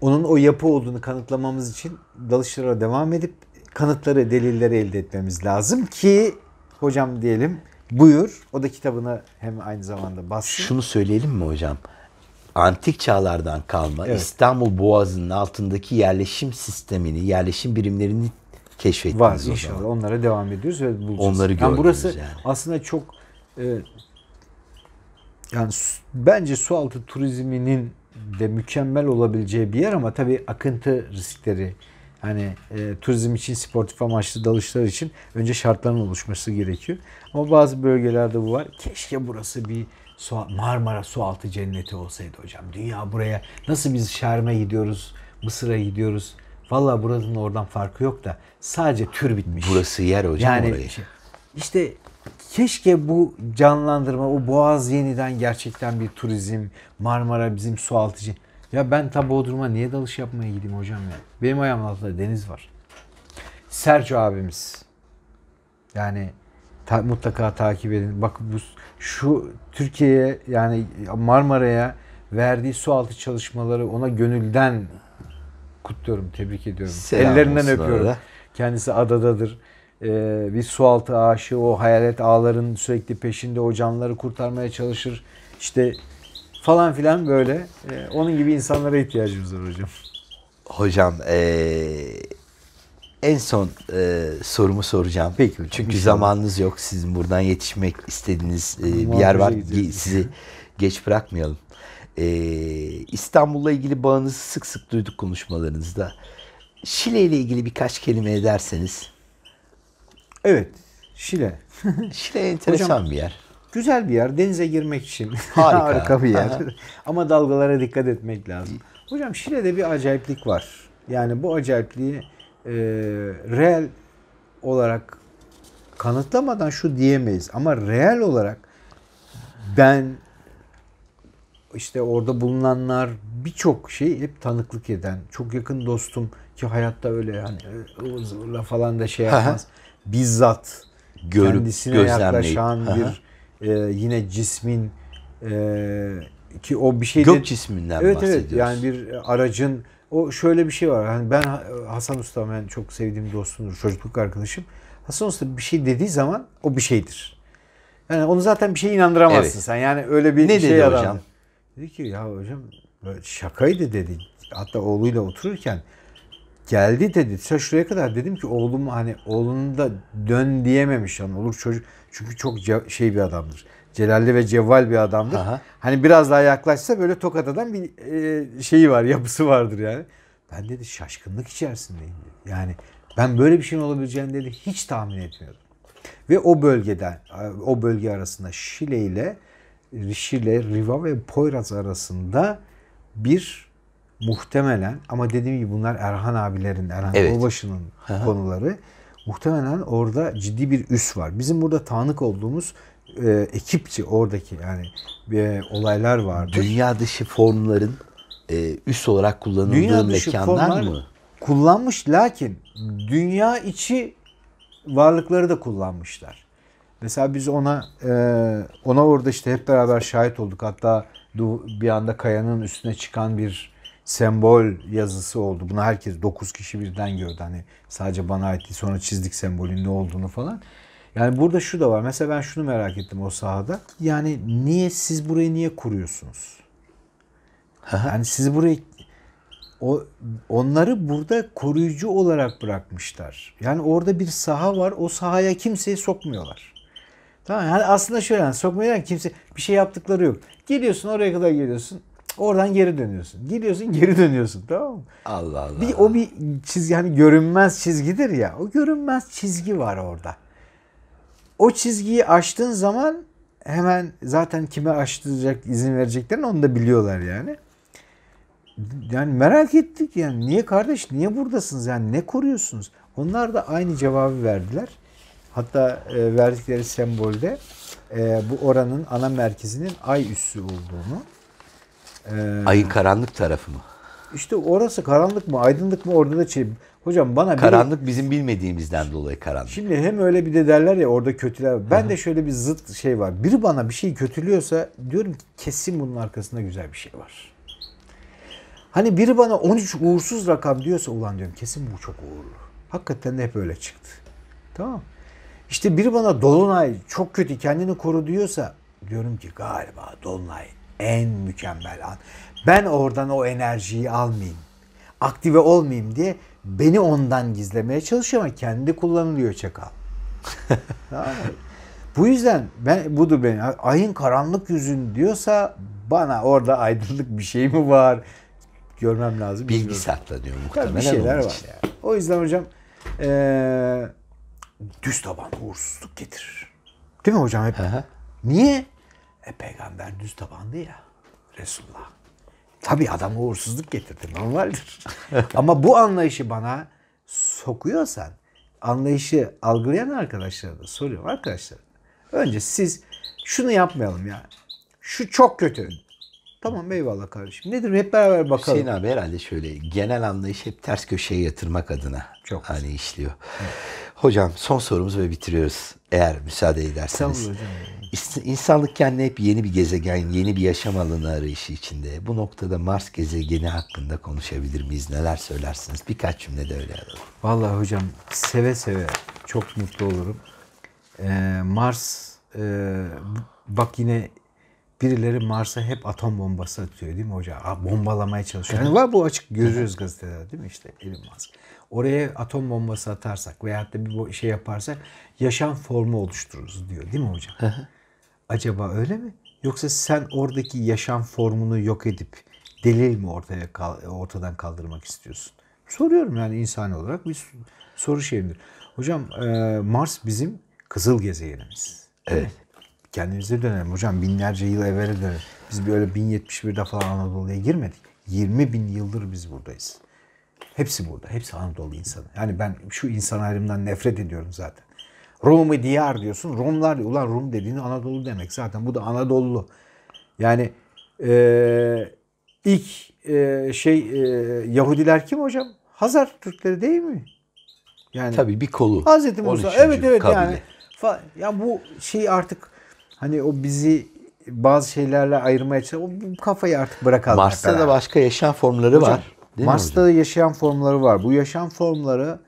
Onun o yapı olduğunu kanıtlamamız için dalışlara devam edip kanıtları, delilleri elde etmemiz lazım ki hocam diyelim buyur. O da kitabına hem aynı zamanda bassın. Şunu söyleyelim mi hocam? Antik çağlardan kalma evet. İstanbul Boğazı'nın altındaki yerleşim sistemini, yerleşim birimlerini keşfettiniz. Var inşallah. Onlara devam ediyoruz ve bulacağız. Onları yani burası yani. aslında çok e, yani bence sualtı turizminin de mükemmel olabileceği bir yer ama tabii akıntı riskleri Hani e, turizm için sportif amaçlı dalışlar için önce şartların oluşması gerekiyor. Ama bazı bölgelerde bu var. Keşke burası bir su, Marmara sualtı cenneti olsaydı hocam. Dünya buraya nasıl biz Şerm'e gidiyoruz, Mısır'a gidiyoruz. Valla buranın oradan farkı yok da sadece tür bitmiş. Burası yer hocam yani, orayı. Şey, işte keşke bu canlandırma, o boğaz yeniden gerçekten bir turizm, Marmara bizim sualtı cenneti ya ben ta Bodrum'a niye dalış yapmaya gideyim hocam ya? Benim ayağımın altında deniz var. Sergio abimiz. Yani ta, mutlaka takip edin. Bak bu şu Türkiye'ye yani Marmara'ya verdiği su altı çalışmaları ona gönülden kutluyorum, tebrik ediyorum. Selam Ellerinden öpüyorum. Arada. Kendisi adadadır. Ee, bir sualtı aşığı, o hayalet ağların sürekli peşinde o canlıları kurtarmaya çalışır. İşte falan filan böyle. E, onun gibi insanlara ihtiyacımız var hocam. Hocam ee, en son e, sorumu soracağım. Peki. Çünkü İnşallah. zamanınız yok. Sizin buradan yetişmek istediğiniz e, bir yer var. Gidiyoruz. Sizi geç bırakmayalım. E, İstanbul'la ilgili bağınızı sık sık duyduk konuşmalarınızda. Şile ile ilgili birkaç kelime ederseniz. Evet. Şile. Şile enteresan Hocam, bir yer. Güzel bir yer. Denize girmek için harika, harika bir yer. Ama dalgalara dikkat etmek lazım. Hocam Şile'de bir acayiplik var. Yani bu acayipliği e, reel olarak kanıtlamadan şu diyemeyiz. Ama real olarak ben işte orada bulunanlar birçok şey hep tanıklık eden, çok yakın dostum ki hayatta öyle hani ıvır e, falan da şey yapmaz. bizzat görüp kendisine yaklaşan bir e, yine cismin e, ki o bir şey gök cisminden evet, bahsediyoruz. Evet yani bir e, aracın o şöyle bir şey var. Hani ben Hasan Usta'm yani çok sevdiğim dostumdur, çocukluk arkadaşım. Hasan Usta bir şey dediği zaman o bir şeydir. Yani onu zaten bir şey inandıramazsın evet. sen. Yani öyle bir ne şey dedi adam. hocam? Dedi ki ya hocam şakaydı dedi. Hatta oğluyla otururken geldi dedi. Sen şuraya kadar dedim ki oğlum hani oğlunu da dön diyememiş yani olur çocuk. Çünkü çok şey bir adamdır. Celalli ve cevval bir adamdır. Aha. Hani biraz daha yaklaşsa böyle tokat adam bir e, şeyi var, yapısı vardır yani. Ben dedi şaşkınlık içerisindeyim. Dedi. Yani ben böyle bir şeyin olabileceğini dedi hiç tahmin etmiyordum. Ve o bölgeden, o bölge arasında Şile ile Şile, Riva ve Poyraz arasında bir muhtemelen ama dediğim gibi bunlar Erhan abilerin, Erhan evet. Olbaşı'nın konuları muhtemelen orada ciddi bir üs var. Bizim burada tanık olduğumuz e, ekipçi oradaki yani e, olaylar vardı. Dünya dışı formların e, üs olarak kullanıldığı dünya dışı mekanlar mı? Kullanmış lakin dünya içi varlıkları da kullanmışlar. Mesela biz ona e, ona orada işte hep beraber şahit olduk. Hatta bir anda kayanın üstüne çıkan bir sembol yazısı oldu. Bunu herkes 9 kişi birden gördü. Hani sadece bana ait değil. Sonra çizdik sembolün ne olduğunu falan. Yani burada şu da var. Mesela ben şunu merak ettim o sahada. Yani niye siz burayı niye kuruyorsunuz? yani siz burayı o onları burada koruyucu olarak bırakmışlar. Yani orada bir saha var. O sahaya kimseyi sokmuyorlar. Tamam yani aslında şöyle yani sokmuyorlar kimse bir şey yaptıkları yok. Geliyorsun oraya kadar geliyorsun. Oradan geri dönüyorsun. Gidiyorsun geri dönüyorsun tamam mı? Allah Allah. Bir, o bir çizgi hani görünmez çizgidir ya. O görünmez çizgi var orada. O çizgiyi açtığın zaman hemen zaten kime açtıracak izin vereceklerini onu da biliyorlar yani. Yani merak ettik yani niye kardeş niye buradasınız yani ne koruyorsunuz? Onlar da aynı cevabı verdiler. Hatta e, verdikleri sembolde e, bu oranın ana merkezinin ay üssü olduğunu ee, Ayın karanlık tarafı mı? İşte orası karanlık mı, aydınlık mı orada da şey... Hocam bana karanlık biri... bizim bilmediğimizden dolayı karanlık. Şimdi hem öyle bir de derler ya orada kötüler. Ben Hı-hı. de şöyle bir zıt şey var. Biri bana bir şey kötülüyorsa diyorum ki kesin bunun arkasında güzel bir şey var. Hani biri bana 13 uğursuz rakam diyorsa ulan diyorum kesin bu çok uğurlu. Hakikaten de hep öyle çıktı. Tamam. İşte biri bana dolunay çok kötü kendini koru diyorsa diyorum ki galiba dolunay en mükemmel an. Ben oradan o enerjiyi almayayım. Aktive olmayayım diye beni ondan gizlemeye çalışıyor ama kendi kullanılıyor çakal. Bu yüzden ben budur benim. Ayın karanlık yüzün diyorsa bana orada aydınlık bir şey mi var? Görmem lazım. Bilgi saklanıyor muhtemelen. Tabii bir şeyler var yani. O yüzden hocam ee, düz taban uğursuzluk getirir. Değil mi hocam hep? Aha. Niye? E peygamber düz tabandı ya Resulullah. Tabi adama uğursuzluk getirdi normaldir. Ama bu anlayışı bana sokuyorsan anlayışı algılayan arkadaşlara da soruyorum arkadaşlar. Önce siz şunu yapmayalım ya. Şu çok kötü. Tamam eyvallah kardeşim. Nedir hep beraber bakalım. Hüseyin abi herhalde şöyle genel anlayış hep ters köşeye yatırmak adına çok hani güzel. işliyor. Evet. Hocam son sorumuzu ve bitiriyoruz. Eğer müsaade ederseniz. Tamam hocam. İnsanlık kendini hep yeni bir gezegen, yeni bir yaşam alanı arayışı içinde. Bu noktada Mars gezegeni hakkında konuşabilir miyiz? Neler söylersiniz? Birkaç cümle de öyle alalım. Vallahi hocam seve seve çok mutlu olurum. Ee, Mars, e, bak yine birileri Mars'a hep atom bombası atıyor değil mi hocam? Bombalamaya çalışıyor. Yani var bu açık görüyoruz gazetelerde değil mi işte Elon Musk. Oraya atom bombası atarsak veyahut da bir şey yaparsak yaşam formu oluştururuz diyor değil mi hocam? Acaba öyle mi? Yoksa sen oradaki yaşam formunu yok edip delil mi ortaya ortadan kaldırmak istiyorsun? Soruyorum yani insani olarak bir soru şeyimdir. Hocam e, Mars bizim kızıl gezegenimiz. Evet. Kendimize dönelim hocam binlerce yıl evvele dönelim. Biz böyle 1071'de falan Anadolu'ya girmedik. 20 bin yıldır biz buradayız. Hepsi burada. Hepsi Anadolu insanı. Yani ben şu insan ayrımından nefret ediyorum zaten. Rumi diyar diyorsun. Rumlar ulan Rum dediğini Anadolu demek zaten. Bu da Anadolu. Yani e, ilk e, şey e, Yahudiler kim hocam? Hazar Türkleri değil mi? Yani tabii bir kolu. Hazreti Musa. Evet evet kabile. yani. Fa, ya bu şey artık hani o bizi bazı şeylerle ayırmaya çalışıyor. o kafayı artık bırakalım. Mars'ta da başka yaşam formları hocam, var. Değil Mars'ta da yaşayan formları var. Bu yaşam formları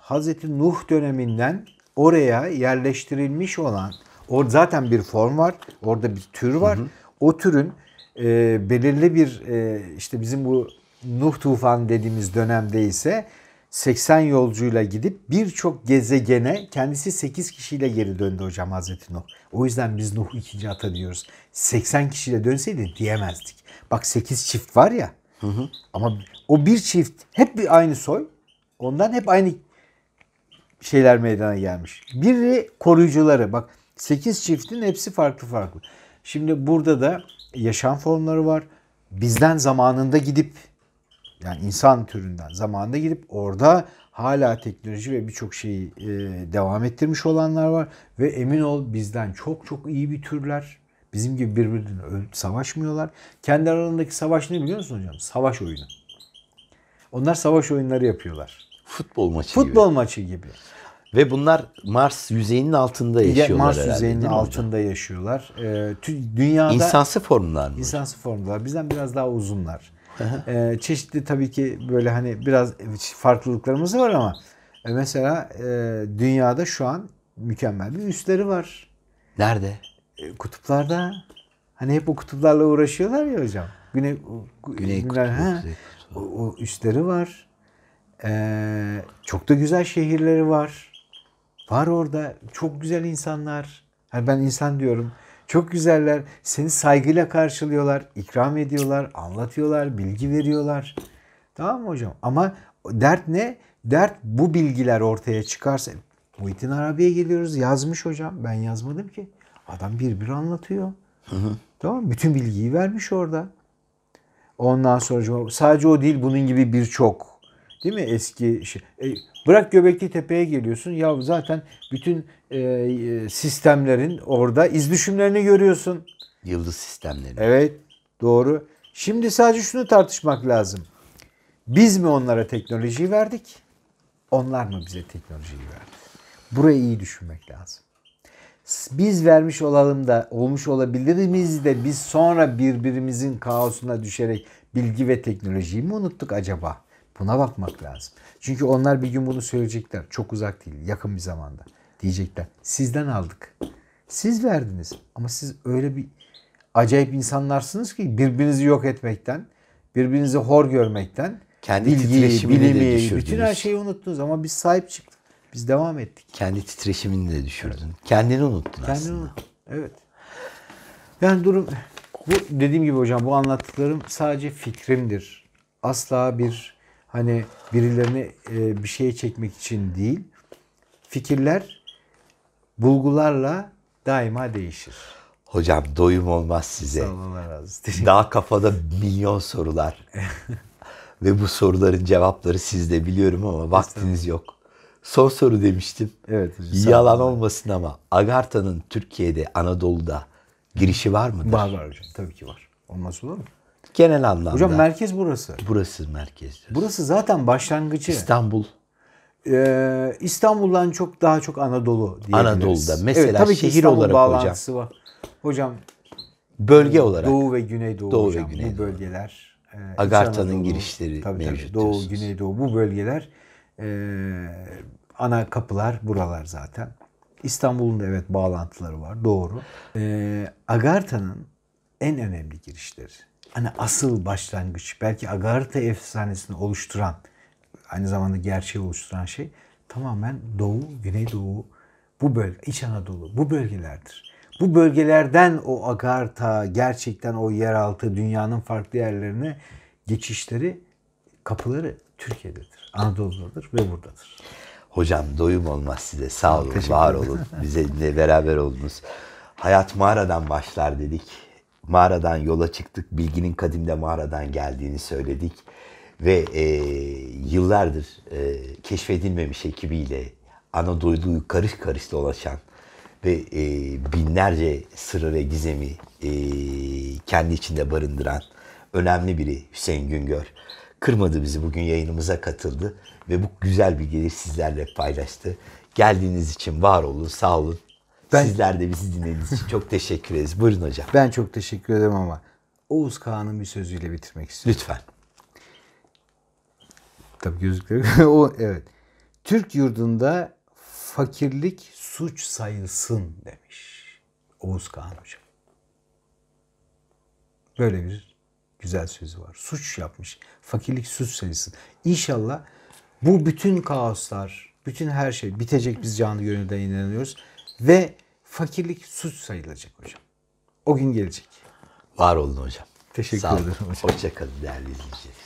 Hazreti Nuh döneminden oraya yerleştirilmiş olan or zaten bir form var. Orada bir tür var. Hı hı. O türün e, belirli bir e, işte bizim bu Nuh tufan dediğimiz dönemde ise 80 yolcuyla gidip birçok gezegene kendisi 8 kişiyle geri döndü hocam Hazreti Nuh. O yüzden biz Nuh ikinci ata diyoruz. 80 kişiyle dönseydi diyemezdik. Bak 8 çift var ya. Hı hı. Ama o bir çift hep bir aynı soy. Ondan hep aynı şeyler meydana gelmiş. Biri koruyucuları. Bak 8 çiftin hepsi farklı farklı. Şimdi burada da yaşam formları var. Bizden zamanında gidip yani insan türünden zamanında gidip orada hala teknoloji ve birçok şeyi e, devam ettirmiş olanlar var. Ve emin ol bizden çok çok iyi bir türler. Bizim gibi birbirine savaşmıyorlar. Kendi aralarındaki savaş ne biliyor musun hocam? Savaş oyunu. Onlar savaş oyunları yapıyorlar. Futbol maçı Futbol gibi. maçı gibi. Ve bunlar Mars yüzeyinin altında yaşıyorlar Mars herhalde, yüzeyinin altında hocam? yaşıyorlar. Ee, dünyada insansı formlar mı? İnsansı formlar. Bizden biraz daha uzunlar. ee, çeşitli tabii ki böyle hani biraz farklılıklarımız var ama e, mesela e, dünyada şu an mükemmel bir üstleri var. Nerede? E, kutuplarda. Hani hep o kutuplarla uğraşıyorlar ya hocam. Güney Güney, Güney kutbu, he, o, o üsleri var. Ee, çok da güzel şehirleri var. Var orada çok güzel insanlar. Yani ben insan diyorum. Çok güzeller. Seni saygıyla karşılıyorlar, ikram ediyorlar, anlatıyorlar, bilgi veriyorlar. Tamam mı hocam? Ama dert ne? Dert bu bilgiler ortaya çıkarsa. Muhittin Arabi'ye geliyoruz. Yazmış hocam. Ben yazmadım ki. Adam bir bir anlatıyor. Hı hı. Tamam Bütün bilgiyi vermiş orada. Ondan sonra sadece o değil bunun gibi birçok Değil mi eski şey. E, bırak Göbekli Tepe'ye geliyorsun. Ya zaten bütün e, sistemlerin orada iz düşümlerini görüyorsun. Yıldız sistemlerini. Evet doğru. Şimdi sadece şunu tartışmak lazım. Biz mi onlara teknolojiyi verdik? Onlar mı bize teknolojiyi verdi? Burayı iyi düşünmek lazım. Biz vermiş olalım da olmuş olabilir miyiz de biz sonra birbirimizin kaosuna düşerek bilgi ve teknolojiyi mi unuttuk acaba? Buna bakmak lazım. Çünkü onlar bir gün bunu söyleyecekler. Çok uzak değil, yakın bir zamanda. Diyecekler. Sizden aldık. Siz verdiniz. Ama siz öyle bir acayip insanlarsınız ki birbirinizi yok etmekten, birbirinizi hor görmekten, kendi bilgiyi, bilimi, bütün her şeyi unuttunuz ama biz sahip çıktık. Biz devam ettik. Kendi titreşimini de düşürdün. Kendini unuttun Kendini aslında. Unuttun. Evet. Yani durum bu dediğim gibi hocam bu anlattıklarım sadece fikrimdir. Asla bir hani birilerini e, bir şeye çekmek için değil. Fikirler bulgularla daima değişir. Hocam doyum olmaz size. Sağ olun razı. Daha kafada milyon sorular. Ve bu soruların cevapları sizde biliyorum ama vaktiniz yok. Son soru demiştim. Evet hocam. Yalan olmasın ama Agarta'nın Türkiye'de, Anadolu'da girişi var mıdır? Var var hocam. Tabii ki var. Olmaz olur mu? Genel anlamda. Hocam merkez burası. Burası merkez. Burası zaten başlangıcı. İstanbul. Ee, İstanbul'dan çok daha çok Anadolu diyebiliriz. Anadolu'da mesela evet, tabii şehir İstanbul olarak bağlantısı hocam. Var. Hocam bölge olarak Doğu ve Güneydoğu Doğu hocam ve Güneydoğu. bu bölgeler e, Agartha'nın girişleri tabii, mevcut. Tabii, Doğu, Güneydoğu bu bölgeler e, ana kapılar buralar zaten. İstanbul'un da evet bağlantıları var doğru. E, Agartha'nın en önemli girişleri hani asıl başlangıç belki Agartha efsanesini oluşturan aynı zamanda gerçeği oluşturan şey tamamen Doğu, Güneydoğu bu bölge, İç Anadolu bu bölgelerdir. Bu bölgelerden o Agartha gerçekten o yeraltı dünyanın farklı yerlerine geçişleri kapıları Türkiye'dedir, Anadolu'dadır ve buradadır. Hocam doyum olmaz size. Sağ olun, var olun. Bize beraber oldunuz. Hayat mağaradan başlar dedik mağaradan yola çıktık. Bilginin kadimde mağaradan geldiğini söyledik. Ve e, yıllardır e, keşfedilmemiş ekibiyle Anadolu'yu karış karış dolaşan ve e, binlerce sırrı ve gizemi e, kendi içinde barındıran önemli biri Hüseyin Güngör. Kırmadı bizi bugün yayınımıza katıldı ve bu güzel bilgileri sizlerle paylaştı. Geldiğiniz için var olun, sağ olun. Ben, Sizler de bizi dinlediğiniz için çok teşekkür ederiz. Buyurun hocam. Ben çok teşekkür ederim ama Oğuz Kağan'ın bir sözüyle bitirmek istiyorum. Lütfen. Tabii gözlükleri. o, evet. Türk yurdunda fakirlik suç sayılsın demiş Oğuz Kağan hocam. Böyle bir güzel sözü var. Suç yapmış. Fakirlik suç sayılsın. İnşallah bu bütün kaoslar, bütün her şey bitecek biz canlı gönülden inanıyoruz. Ve fakirlik suç sayılacak hocam. O gün gelecek. Var oldun hocam. Teşekkür ederim hocam. Hoşçakalın değerli izleyiciler.